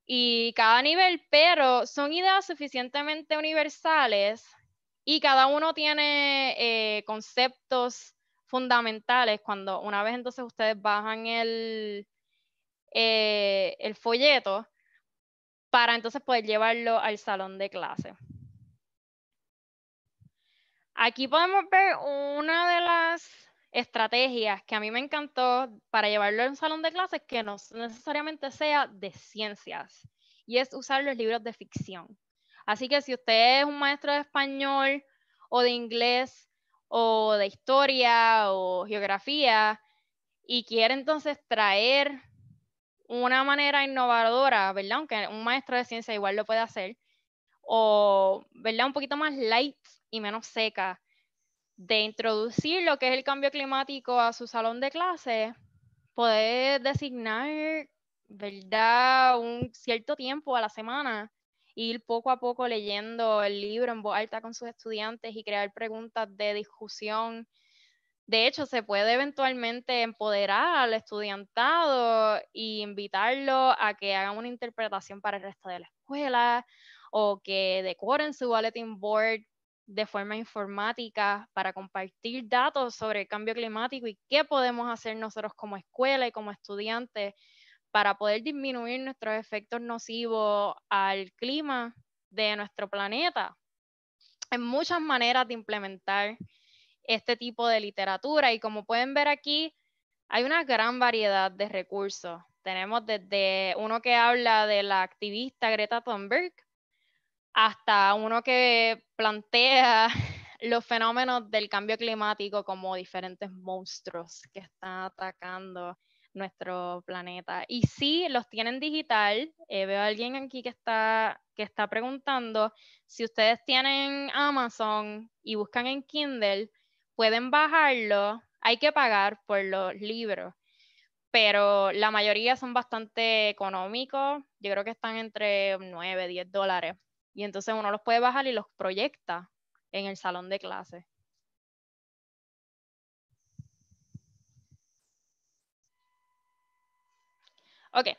y cada nivel, pero son ideas suficientemente universales y cada uno tiene eh, conceptos fundamentales cuando una vez entonces ustedes bajan eh, el, folleto para entonces poder llevarlo al salón de clase. Aquí podemos ver una de las estrategias que a mí me encantó para llevarlo a un salón de clases que no necesariamente sea de ciencias, y es usar los libros de ficción. Así que si usted es un maestro de español o de inglés o de historia o geografía y quiere entonces traer una manera innovadora, ¿verdad? Aunque un maestro de ciencia igual lo puede hacer, o, ¿verdad? Un poquito más light y menos seca, de introducir lo que es el cambio climático a su salón de clase, poder designar, ¿verdad? Un cierto tiempo a la semana ir poco a poco leyendo el libro en voz alta con sus estudiantes y crear preguntas de discusión. De hecho, se puede eventualmente empoderar al estudiantado e invitarlo a que haga una interpretación para el resto de la escuela o que decoren su bulletin board de forma informática para compartir datos sobre el cambio climático y qué podemos hacer nosotros como escuela y como estudiantes para poder disminuir nuestros efectos nocivos al clima de nuestro planeta. Hay muchas maneras de implementar este tipo de literatura y como pueden ver aquí, hay una gran variedad de recursos. Tenemos desde uno que habla de la activista Greta Thunberg hasta uno que plantea <laughs> los fenómenos del cambio climático como diferentes monstruos que están atacando nuestro planeta. Y si los tienen digital. Eh, veo a alguien aquí que está, que está preguntando, si ustedes tienen Amazon y buscan en Kindle, pueden bajarlo. Hay que pagar por los libros, pero la mayoría son bastante económicos. Yo creo que están entre 9, 10 dólares. Y entonces uno los puede bajar y los proyecta en el salón de clases. Ok.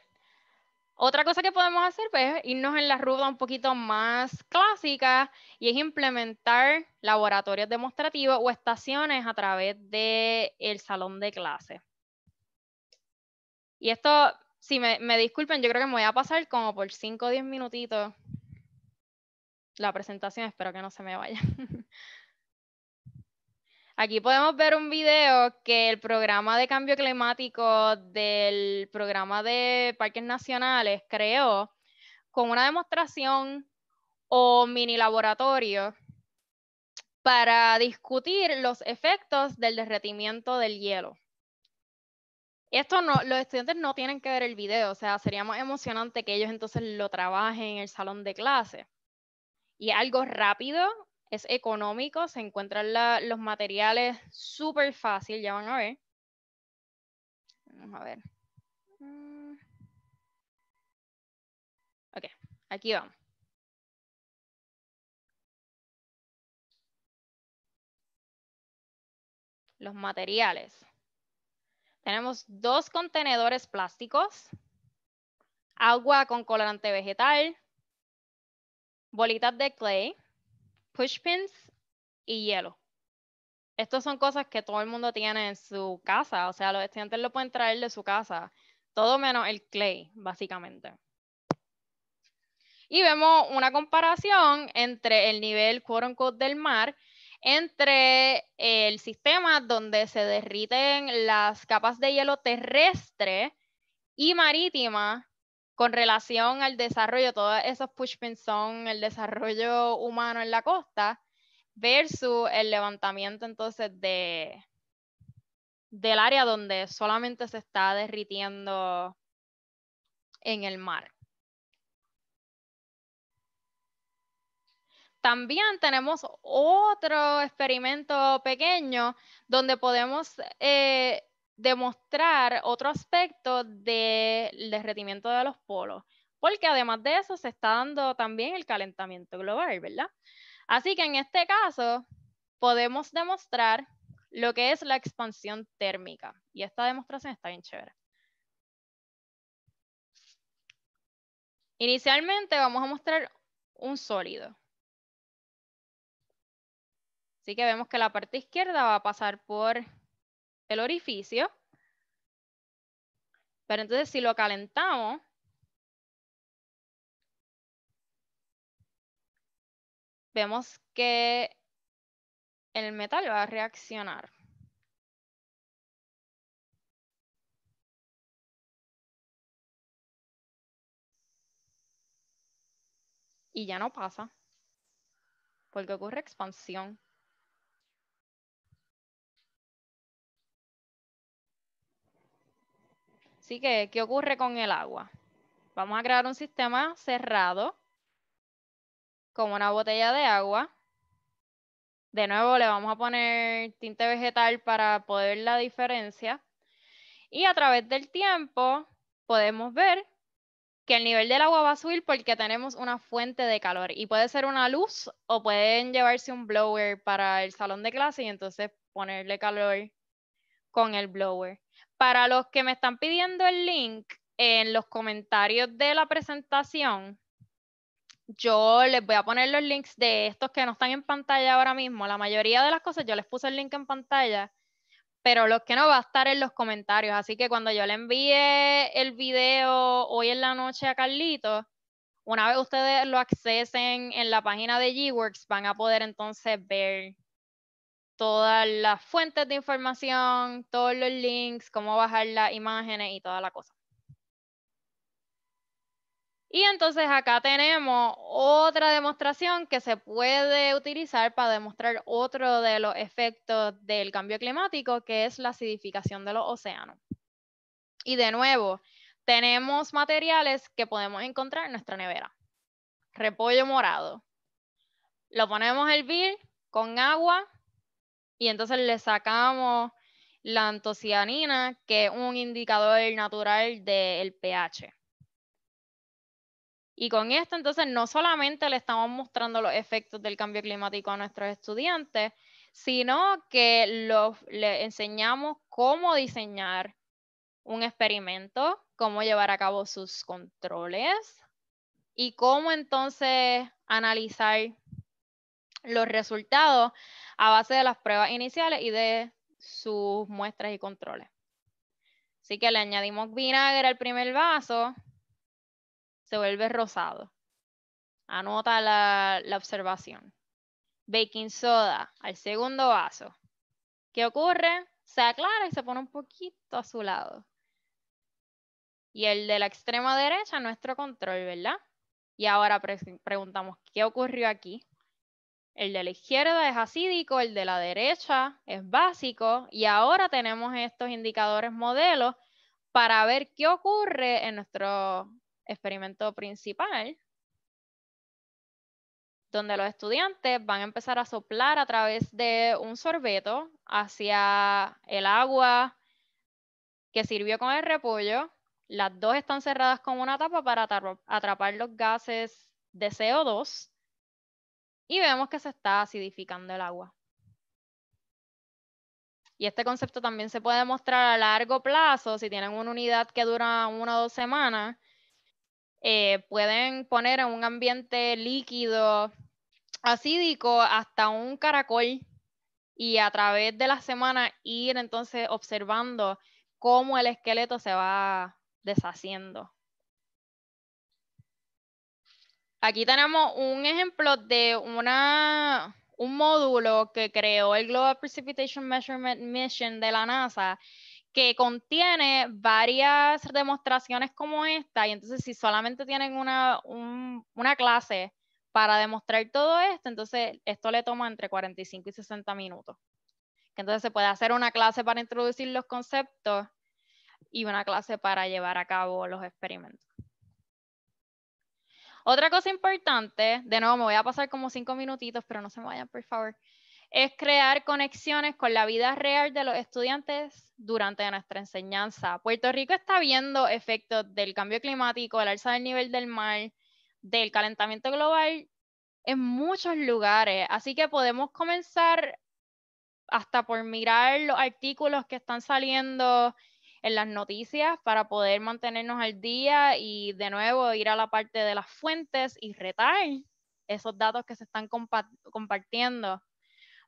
Otra cosa que podemos hacer pues, es irnos en la ruta un poquito más clásica y es implementar laboratorios demostrativos o estaciones a través del salón de clase. Y esto, si me, me, disculpen, yo creo que me voy a pasar como por 5 o 10 minutitos la presentación, espero que no se me vaya. <laughs> Aquí podemos ver un video que el programa de cambio climático del programa de parques nacionales creó con una demostración o mini laboratorio para discutir los efectos del derretimiento del hielo. Esto no, los estudiantes no tienen que ver el video, o sea, sería más emocionante que ellos entonces lo trabajen en el salón de clase. Y algo rápido, es económico, se encuentran los materiales súper fácil, ya van a ver. Vamos a ver. Mm. Ok, aquí vamos. Los materiales. Tenemos dos contenedores plásticos, agua con colorante vegetal, bolitas de clay, pushpins y hielo. Estas son cosas que todo el mundo tiene en su casa, o sea, los estudiantes lo pueden traer de su casa, todo menos el clay, básicamente. Y vemos una comparación entre el nivel quote code del mar entre el sistema donde se derriten las capas de hielo terrestre y marítima con relación al desarrollo, todos esos pushpins son el desarrollo humano en la costa versus el levantamiento entonces del área donde solamente se está derritiendo en el mar. También tenemos otro experimento pequeño donde podemos eh, demostrar otro aspecto del derretimiento de los polos, porque además de eso se está dando también el calentamiento global, ¿verdad? Así que en este caso podemos demostrar lo que es la expansión térmica, y esta demostración está bien chévere. Inicialmente vamos a mostrar un sólido. Así que vemos que la parte izquierda va a pasar por el orificio. Pero entonces si lo calentamos, vemos que el metal va a reaccionar. Y ya no pasa, porque ocurre expansión. Así que, ¿qué ocurre con el agua? Vamos a crear un sistema cerrado como una botella de agua. De nuevo le vamos a poner tinte vegetal para poder la diferencia. Y a través del tiempo podemos ver que el nivel del agua va a subir porque tenemos una fuente de calor. Y puede ser una luz o pueden llevarse un blower para el salón de clase y entonces ponerle calor con el blower. Para los que me están pidiendo el link en los comentarios de la presentación, yo les voy a poner los links de estos que no están en pantalla ahora mismo. La mayoría de las cosas yo les puse el link en pantalla, pero los que no va a estar en los comentarios. Así que cuando yo le envíe el video hoy en la noche a Carlito, una vez ustedes lo accesen en la página de GWorks, van a poder entonces ver todas las fuentes de información, todos los links, cómo bajar las imágenes y toda la cosa. Y entonces acá tenemos otra demostración que se puede utilizar para demostrar otro de los efectos del cambio climático, que es la acidificación de los océanos. Y de nuevo, tenemos materiales que podemos encontrar en nuestra nevera. Repollo morado. Lo ponemos a hervir con agua, y entonces le sacamos la antocianina, que es un indicador natural del pH. Y con esto entonces no solamente le estamos mostrando los efectos del cambio climático a nuestros estudiantes, sino que le enseñamos cómo diseñar un experimento, cómo llevar a cabo sus controles y cómo entonces analizar los resultados a base de las pruebas iniciales y de sus muestras y controles. Así que le añadimos vinagre al primer vaso, se vuelve rosado. Anota la, observación. Baking soda al segundo vaso. ¿Qué ocurre? Se aclara y se pone un poquito azulado. Y el de la extrema derecha, nuestro control, ¿verdad? Y ahora preguntamos, ¿qué ocurrió aquí? el de la izquierda es acídico, el de la derecha es básico y ahora tenemos estos indicadores modelos para ver qué ocurre en nuestro experimento principal, donde los estudiantes van a empezar a soplar a través de un sorbeto hacia el agua que sirvió con el repollo. Las dos están cerradas con una tapa para atrapar los gases de CO2 y vemos que se está acidificando el agua. Y este concepto también se puede mostrar a largo plazo, si tienen una unidad que dura una o dos semanas, eh, pueden poner en un ambiente líquido acídico hasta un caracol y a través de la semana ir entonces observando cómo el esqueleto se va deshaciendo. Aquí tenemos un ejemplo de una, un módulo que creó el Global Precipitation Measurement Mission de la NASA que contiene varias demostraciones como esta, y entonces si solamente tienen una, una, clase para demostrar todo esto, entonces esto le toma entre 45 y 60 minutos. Entonces se puede hacer una clase para introducir los conceptos y una clase para llevar a cabo los experimentos. Otra cosa importante, de nuevo me voy a pasar como cinco minutitos, pero no se me vayan, por favor, es crear conexiones con la vida real de los estudiantes durante nuestra enseñanza. Puerto Rico está viendo efectos del cambio climático, el alza del nivel del mar, del calentamiento global en muchos lugares, así que podemos comenzar hasta por mirar los artículos que están saliendo en las noticias para poder mantenernos al día y de nuevo ir a la parte de las fuentes y retar esos datos que se están compartiendo.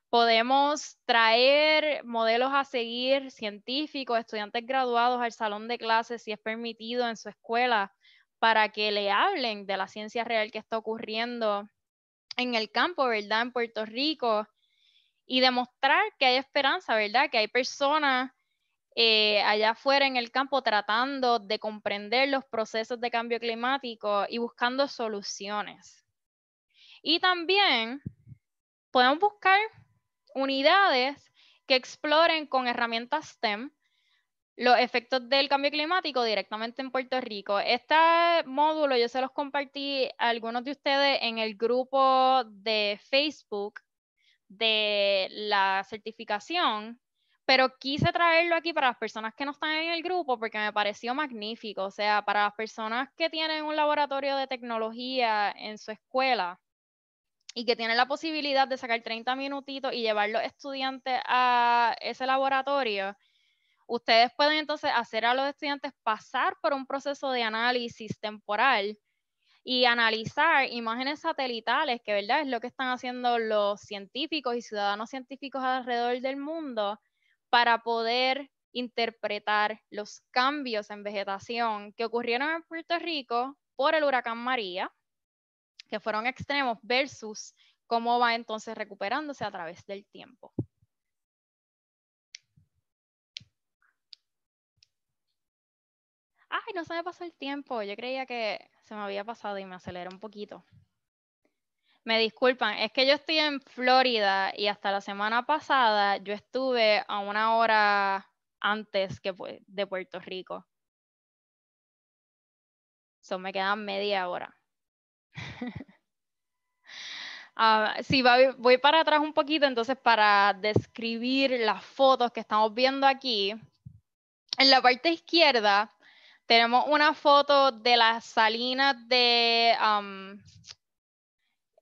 Podemos traer modelos a seguir, científicos, estudiantes graduados al salón de clases si es permitido en su escuela, para que le hablen de la ciencia real que está ocurriendo en el campo, ¿verdad? En Puerto Rico y demostrar que hay esperanza, ¿verdad? Que hay personas eh, allá afuera en el campo tratando de comprender los procesos de cambio climático y buscando soluciones. Y también podemos buscar unidades que exploren con herramientas STEM los efectos del cambio climático directamente en Puerto Rico. Este módulo yo se los compartí a algunos de ustedes en el grupo de Facebook de la certificación pero quise traerlo aquí para las personas que no están en el grupo porque me pareció magnífico. O sea, para las personas que tienen un laboratorio de tecnología en su escuela y que tienen la posibilidad de sacar 30 minutitos y llevar los estudiantes a ese laboratorio, ustedes pueden entonces hacer a los estudiantes pasar por un proceso de análisis temporal y analizar imágenes satelitales, que ¿verdad? es lo que están haciendo los científicos y ciudadanos científicos alrededor del mundo para poder interpretar los cambios en vegetación que ocurrieron en Puerto Rico por el huracán María, que fueron extremos, versus cómo va entonces recuperándose a través del tiempo. Ay, no se me pasó el tiempo. Yo creía que se me había pasado y me acelero un poquito. Me disculpan, es que yo estoy en Florida y hasta la semana pasada yo estuve a una hora antes que de Puerto Rico. So me quedan media hora. <laughs> Ah, sí, voy para atrás un poquito, entonces para describir las fotos que estamos viendo aquí, en la parte izquierda tenemos una foto de las salinas de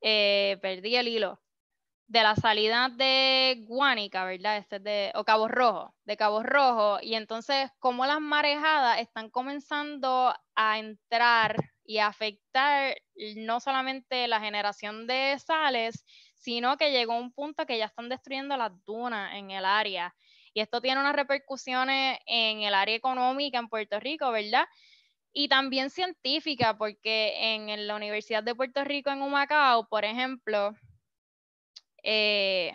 eh, perdí el hilo, de la salida de Guánica, ¿verdad? Este de, o Cabo Rojo, de Cabo Rojo, y entonces como las marejadas están comenzando a entrar y a afectar no solamente la generación de sales, sino que llegó un punto que ya están destruyendo las dunas en el área. Y esto tiene unas repercusiones en el área económica en Puerto Rico, ¿verdad? y también científica, porque en, la Universidad de Puerto Rico en Humacao, por ejemplo, eh,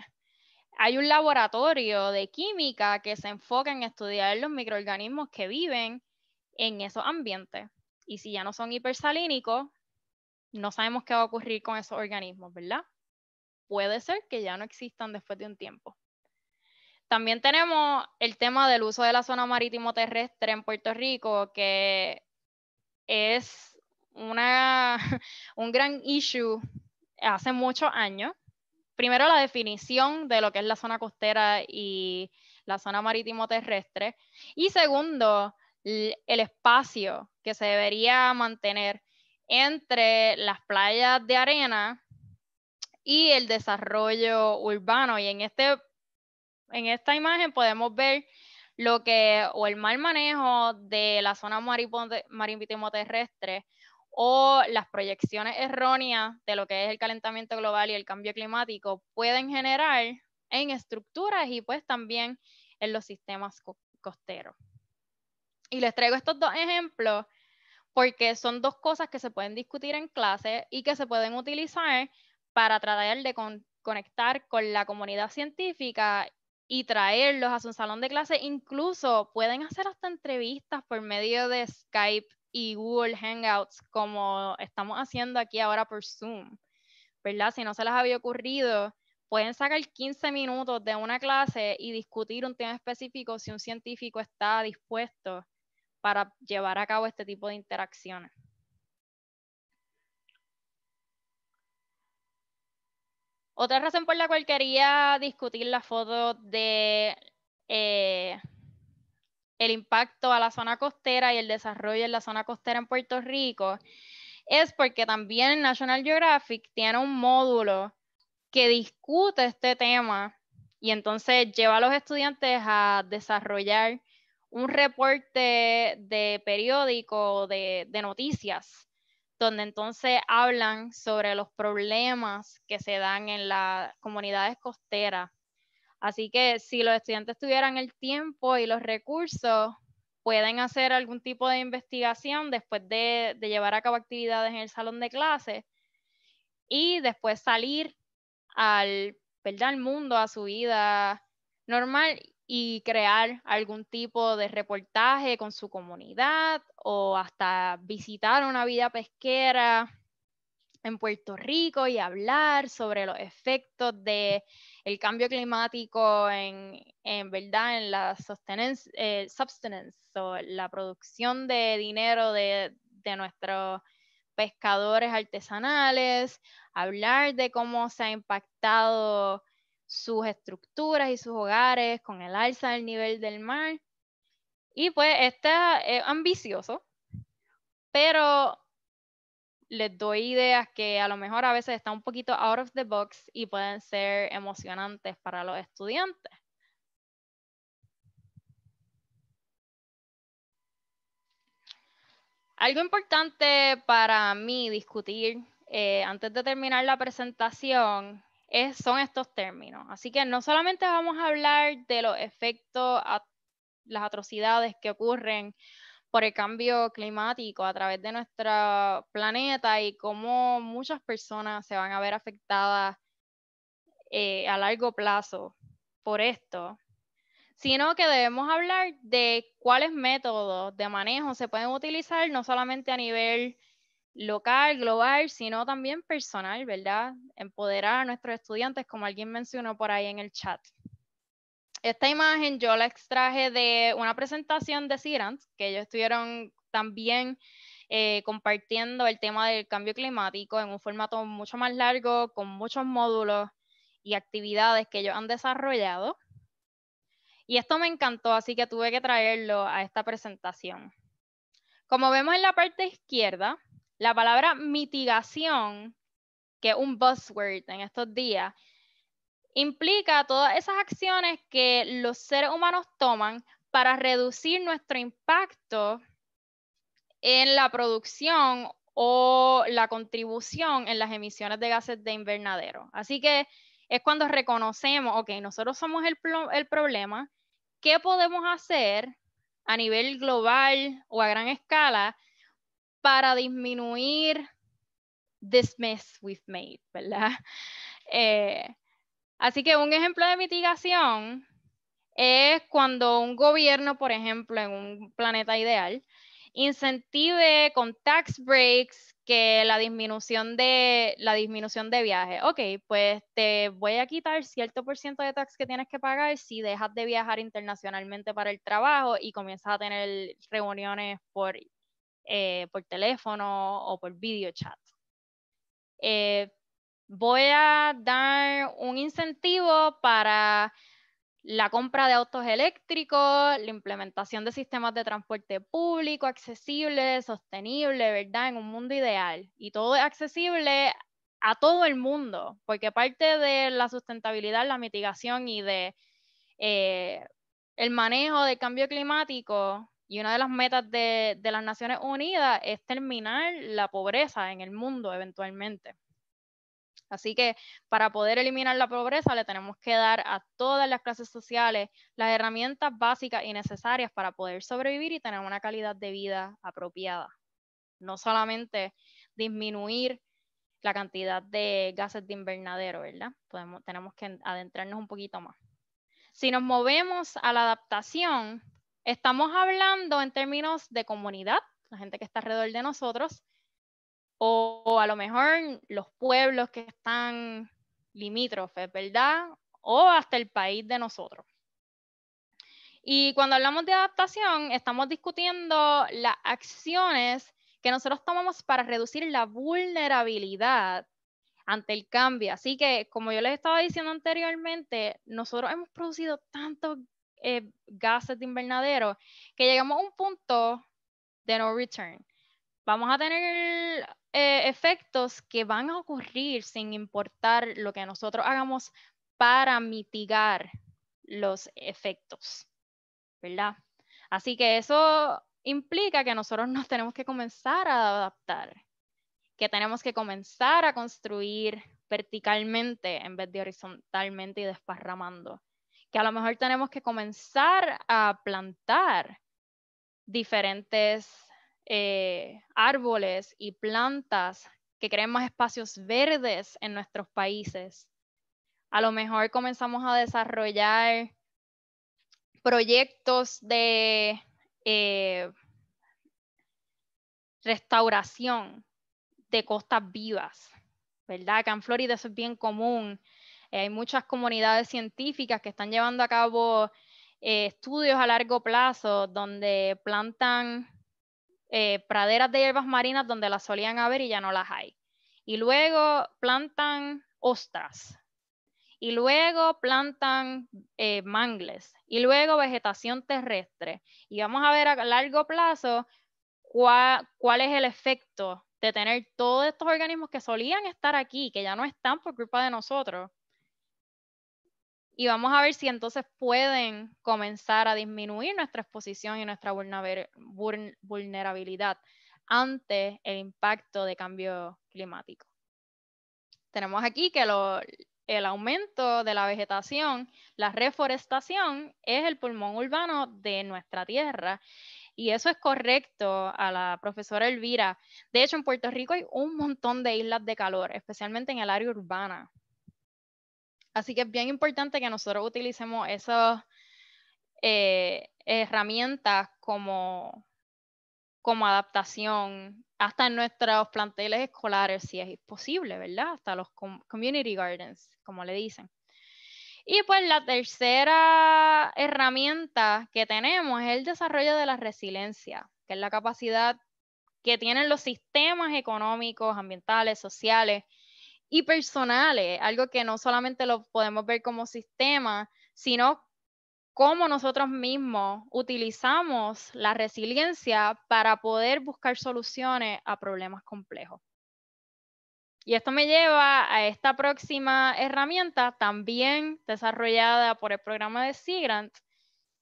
hay un laboratorio de química que se enfoca en estudiar los microorganismos que viven en esos ambientes. Y si ya no son hipersalínicos, no sabemos qué va a ocurrir con esos organismos, ¿verdad? Puede ser que ya no existan después de un tiempo. También tenemos el tema del uso de la zona marítimo terrestre en Puerto Rico, que es una, <laughs> un gran issue hace muchos años. Primero, la definición de lo que es la zona costera y la zona marítimo terrestre. Y segundo, el espacio que se debería mantener entre las playas de arena y el desarrollo urbano. Y en, este, en esta imagen podemos ver lo que, o el mal manejo de la zona marítimo terrestre, o las proyecciones erróneas de lo que es el calentamiento global y el cambio climático pueden generar en estructuras y pues también en los sistemas costeros. Y les traigo estos dos ejemplos porque son dos cosas que se pueden discutir en clase y que se pueden utilizar para tratar de conectar con la comunidad científica y traerlos a su salón de clase. Incluso pueden hacer hasta entrevistas por medio de Skype y Google Hangouts, como estamos haciendo aquí ahora por Zoom. ¿Verdad? Si no se les había ocurrido, pueden sacar 15 minutos de una clase y discutir un tema específico si un científico está dispuesto para llevar a cabo este tipo de interacciones. Otra razón por la cual quería discutir la foto de eh, el impacto a la zona costera y el desarrollo en la zona costera en Puerto Rico es porque también National Geographic tiene un módulo que discute este tema y entonces lleva a los estudiantes a desarrollar un reporte de periódico de noticias donde entonces hablan sobre los problemas que se dan en las comunidades costeras. Así que si los estudiantes tuvieran el tiempo y los recursos, pueden hacer algún tipo de investigación después de, llevar a cabo actividades en el salón de clases y después salir al, al mundo, a su vida normal y crear algún tipo de reportaje con su comunidad o hasta visitar una vida pesquera en Puerto Rico y hablar sobre los efectos de el cambio climático en, verdad en la sustenance, eh, o la producción de dinero de, de nuestros pescadores artesanales, hablar de cómo se ha impactado sus estructuras y sus hogares con el alza del nivel del mar y pues este es ambicioso, pero les doy ideas que a lo mejor a veces están un poquito out of the box y pueden ser emocionantes para los estudiantes. Algo importante para mí discutir eh, antes de terminar la presentación es, son estos términos. Así que no solamente vamos a hablar de los efectos a las atrocidades que ocurren por el cambio climático a través de nuestro planeta y cómo muchas personas se van a ver afectadas eh, a largo plazo por esto, sino que debemos hablar de cuáles métodos de manejo se pueden utilizar, no solamente a nivel local, global, sino también personal, ¿verdad? Empoderar a nuestros estudiantes, como alguien mencionó por ahí en el chat. Esta imagen yo la extraje de una presentación de CIRANS que ellos estuvieron también eh, compartiendo el tema del cambio climático en un formato mucho más largo, con muchos módulos y actividades que ellos han desarrollado. Y esto me encantó, así que tuve que traerlo a esta presentación. Como vemos en la parte izquierda, la palabra mitigación, que es un buzzword en estos días, implica todas esas acciones que los seres humanos toman para reducir nuestro impacto en la producción o la contribución en las emisiones de gases de invernadero. Así que es cuando reconocemos, ok, nosotros somos el, problema, ¿qué podemos hacer a nivel global o a gran escala para disminuir this mess we've made, ¿verdad? <laughs> Eh, Así que un ejemplo de mitigación es cuando un gobierno, por ejemplo, en un planeta ideal, incentive con tax breaks que la disminución de la disminución de viajes. Ok, pues te voy a quitar cierto por ciento de tax que tienes que pagar si dejas de viajar internacionalmente para el trabajo y comienzas a tener reuniones por, eh, por teléfono o por video chat. Eh, voy a dar un incentivo para la compra de autos eléctricos, la implementación de sistemas de transporte público accesible, sostenible, ¿verdad? En un mundo ideal. Y todo es accesible a todo el mundo, porque parte de la sustentabilidad, la mitigación y de eh, el manejo del cambio climático y una de las metas de las Naciones Unidas es terminar la pobreza en el mundo eventualmente. Así que para poder eliminar la pobreza le tenemos que dar a todas las clases sociales las herramientas básicas y necesarias para poder sobrevivir y tener una calidad de vida apropiada. No solamente disminuir la cantidad de gases de invernadero, ¿verdad? tenemos que adentrarnos un poquito más. Si nos movemos a la adaptación, estamos hablando en términos de comunidad, la gente que está alrededor de nosotros, o, a lo mejor los pueblos que están limítrofes, ¿verdad? O hasta el país de nosotros. Y cuando hablamos de adaptación, estamos discutiendo las acciones que nosotros tomamos para reducir la vulnerabilidad ante el cambio. Así que, como yo les estaba diciendo anteriormente, nosotros hemos producido tantos eh, gases de invernadero que llegamos a un punto de no return vamos a tener eh, efectos que van a ocurrir sin importar lo que nosotros hagamos para mitigar los efectos, ¿verdad? Así que eso implica que nosotros nos tenemos que comenzar a adaptar, que tenemos que comenzar a construir verticalmente en vez de horizontalmente y desparramando, que a lo mejor tenemos que comenzar a plantar diferentes eh, árboles y plantas, que creen más espacios verdes en nuestros países. A lo mejor comenzamos a desarrollar proyectos de eh, restauración de costas vivas, ¿verdad? Acá en Florida eso es bien común. Eh, hay muchas comunidades científicas que están llevando a cabo estudios a largo plazo donde plantan eh, praderas de hierbas marinas donde las solían haber y ya no las hay. Y luego plantan ostras. Y luego plantan eh, mangles. Y luego vegetación terrestre. Y vamos a ver a largo plazo cuál es el efecto de tener todos estos organismos que solían estar aquí, que ya no están por culpa de nosotros, y vamos a ver si entonces pueden comenzar a disminuir nuestra exposición y nuestra vulnerabilidad ante el impacto de cambio climático. Tenemos aquí que el aumento de la vegetación, la reforestación es el pulmón urbano de nuestra tierra. Y eso es correcto a la profesora Elvira. De hecho, en Puerto Rico hay un montón de islas de calor, especialmente en el área urbana. Así que es bien importante que nosotros utilicemos esas eh, herramientas como, como adaptación hasta en nuestros planteles escolares, si es posible, ¿verdad? Hasta los community gardens, como le dicen. Y pues la tercera herramienta que tenemos es el desarrollo de la resiliencia, que es la capacidad que tienen los sistemas económicos, ambientales, sociales, y personales, algo que no solamente lo podemos ver como sistema, sino cómo nosotros mismos utilizamos la resiliencia para poder buscar soluciones a problemas complejos. Y esto me lleva a esta próxima herramienta, también desarrollada por el programa de SIGRANT.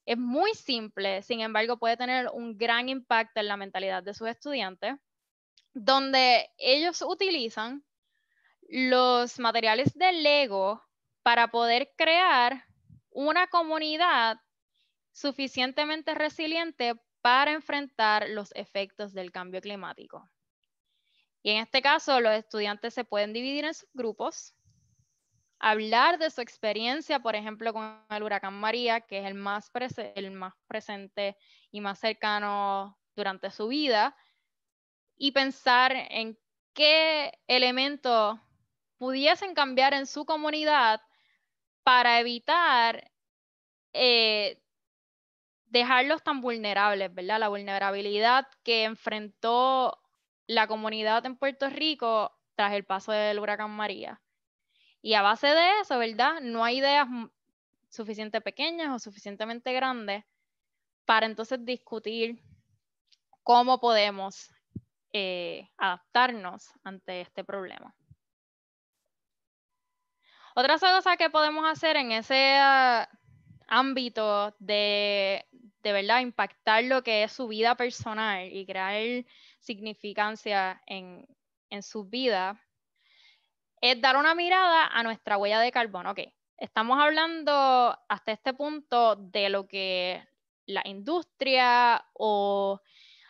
Es muy simple, sin embargo puede tener un gran impacto en la mentalidad de sus estudiantes, donde ellos utilizan los materiales de Lego para poder crear una comunidad suficientemente resiliente para enfrentar los efectos del cambio climático. Y en este caso, los estudiantes se pueden dividir en subgrupos, hablar de su experiencia, por ejemplo, con el huracán María, que es el más, el más presente y más cercano durante su vida, y pensar en qué elemento pudiesen cambiar en su comunidad para evitar eh, dejarlos tan vulnerables, ¿verdad? La vulnerabilidad que enfrentó la comunidad en Puerto Rico tras el paso del huracán María. Y a base de eso, ¿verdad? No hay ideas suficientemente pequeñas o suficientemente grandes para entonces discutir cómo podemos eh, adaptarnos ante este problema. Otra cosa que podemos hacer en ese ah, ámbito de, de verdad impactar lo que es su vida personal y crear significancia en, en su vida, es dar una mirada a nuestra huella de carbono. Ok, estamos hablando hasta este punto de lo que la industria o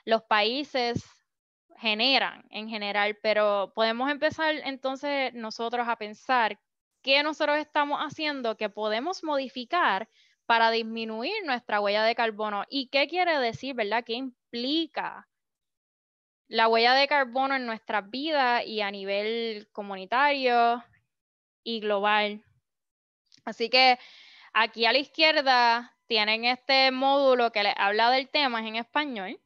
los países generan en general, pero podemos empezar entonces nosotros a pensar qué nosotros estamos haciendo que podemos modificar para disminuir nuestra huella de carbono. ¿Y qué quiere decir, verdad? ¿Qué implica la huella de carbono en nuestra vida y a nivel comunitario y global? Así que aquí a la izquierda tienen este módulo que les habla del tema es en español.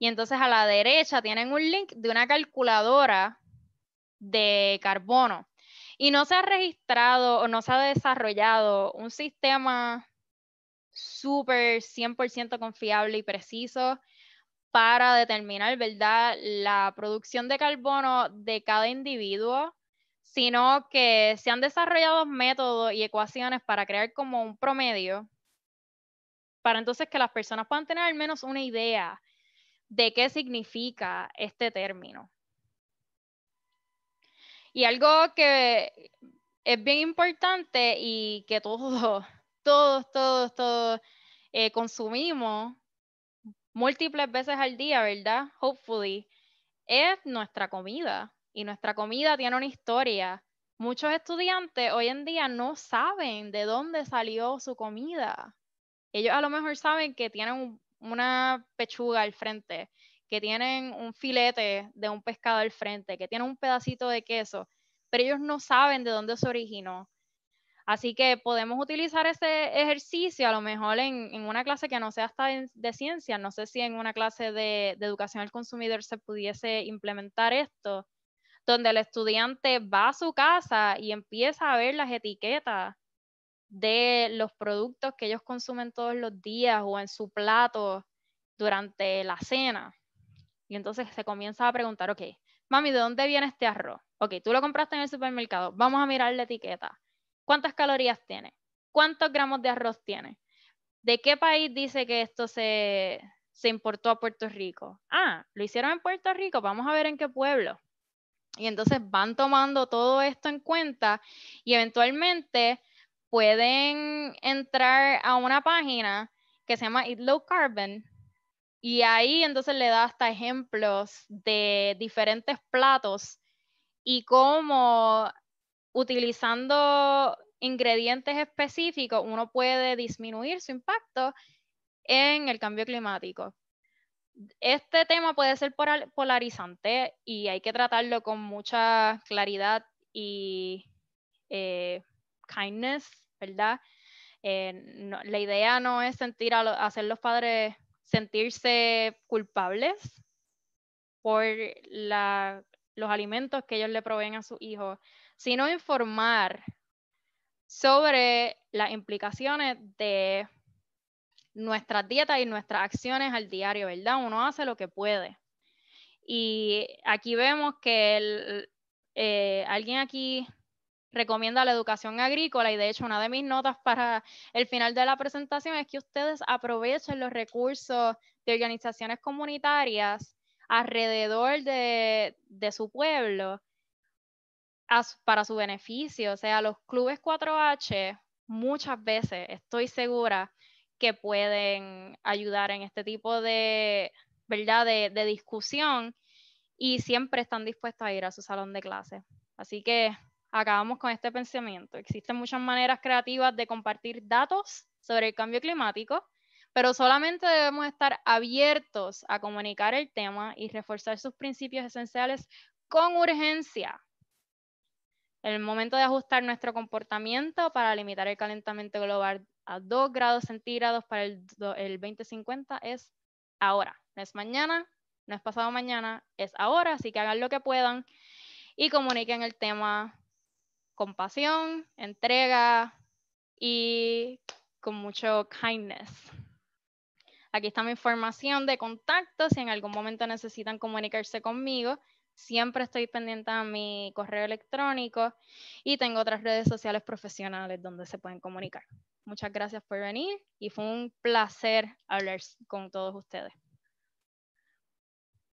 Y entonces a la derecha tienen un link de una calculadora de carbono y no se ha registrado o no se ha desarrollado un sistema súper 100% confiable y preciso para determinar, ¿verdad?, la producción de carbono de cada individuo, sino que se han desarrollado métodos y ecuaciones para crear como un promedio, para entonces que las personas puedan tener al menos una idea de qué significa este término. Y algo que es bien importante y que todos, <laughs> todos, todos, todos eh, consumimos múltiples veces al día, ¿verdad? Hopefully, es nuestra comida. Y nuestra comida tiene una historia. Muchos estudiantes hoy en día no saben de dónde salió su comida. Ellos a lo mejor saben que tienen una pechuga al frente que tienen un filete de un pescado al frente, que tienen un pedacito de queso, pero ellos no saben de dónde se originó. Así que podemos utilizar ese ejercicio a lo mejor en, una clase que no sea hasta de ciencia, no sé si en una clase de, de educación al consumidor se pudiese implementar esto, donde el estudiante va a su casa y empieza a ver las etiquetas de los productos que ellos consumen todos los días o en su plato durante la cena. Y entonces se comienza a preguntar, ok, mami, ¿de dónde viene este arroz? Ok, tú lo compraste en el supermercado, vamos a mirar la etiqueta. ¿Cuántas calorías tiene? ¿Cuántos gramos de arroz tiene? ¿De qué país dice que esto se, importó a Puerto Rico? Ah, lo hicieron en Puerto Rico, vamos a ver en qué pueblo. Y entonces van tomando todo esto en cuenta y eventualmente pueden entrar a una página que se llama Eat Low Carbon, y ahí entonces le da hasta ejemplos de diferentes platos y cómo utilizando ingredientes específicos uno puede disminuir su impacto en el cambio climático. Este tema puede ser polarizante y hay que tratarlo con mucha claridad y eh, kindness, ¿verdad? Eh, la idea no es sentir a, hacer los padres sentirse culpables por los alimentos que ellos le proveen a sus hijos, sino informar sobre las implicaciones de nuestras dietas y nuestras acciones al diario, ¿verdad? Uno hace lo que puede. Y aquí vemos que eh, alguien aquí recomienda la educación agrícola y de hecho una de mis notas para el final de la presentación es que ustedes aprovechen los recursos de organizaciones comunitarias alrededor de, su pueblo para su beneficio. O sea, los clubes 4H muchas veces, estoy segura, que pueden ayudar en este tipo de, ¿verdad? de, de discusión y siempre están dispuestos a ir a su salón de clase. Así que acabamos con este pensamiento. Existen muchas maneras creativas de compartir datos sobre el cambio climático, pero solamente debemos estar abiertos a comunicar el tema y reforzar sus principios esenciales con urgencia. El momento de ajustar nuestro comportamiento para limitar el calentamiento global a 2 grados centígrados para el, 2050 es ahora. No es mañana, no es pasado mañana, es ahora, así que hagan lo que puedan y comuniquen el tema compasión, entrega y con mucho kindness. Aquí está mi información de contacto, si en algún momento necesitan comunicarse conmigo, siempre estoy pendiente a mi correo electrónico y tengo otras redes sociales profesionales donde se pueden comunicar. Muchas gracias por venir y fue un placer hablar con todos ustedes.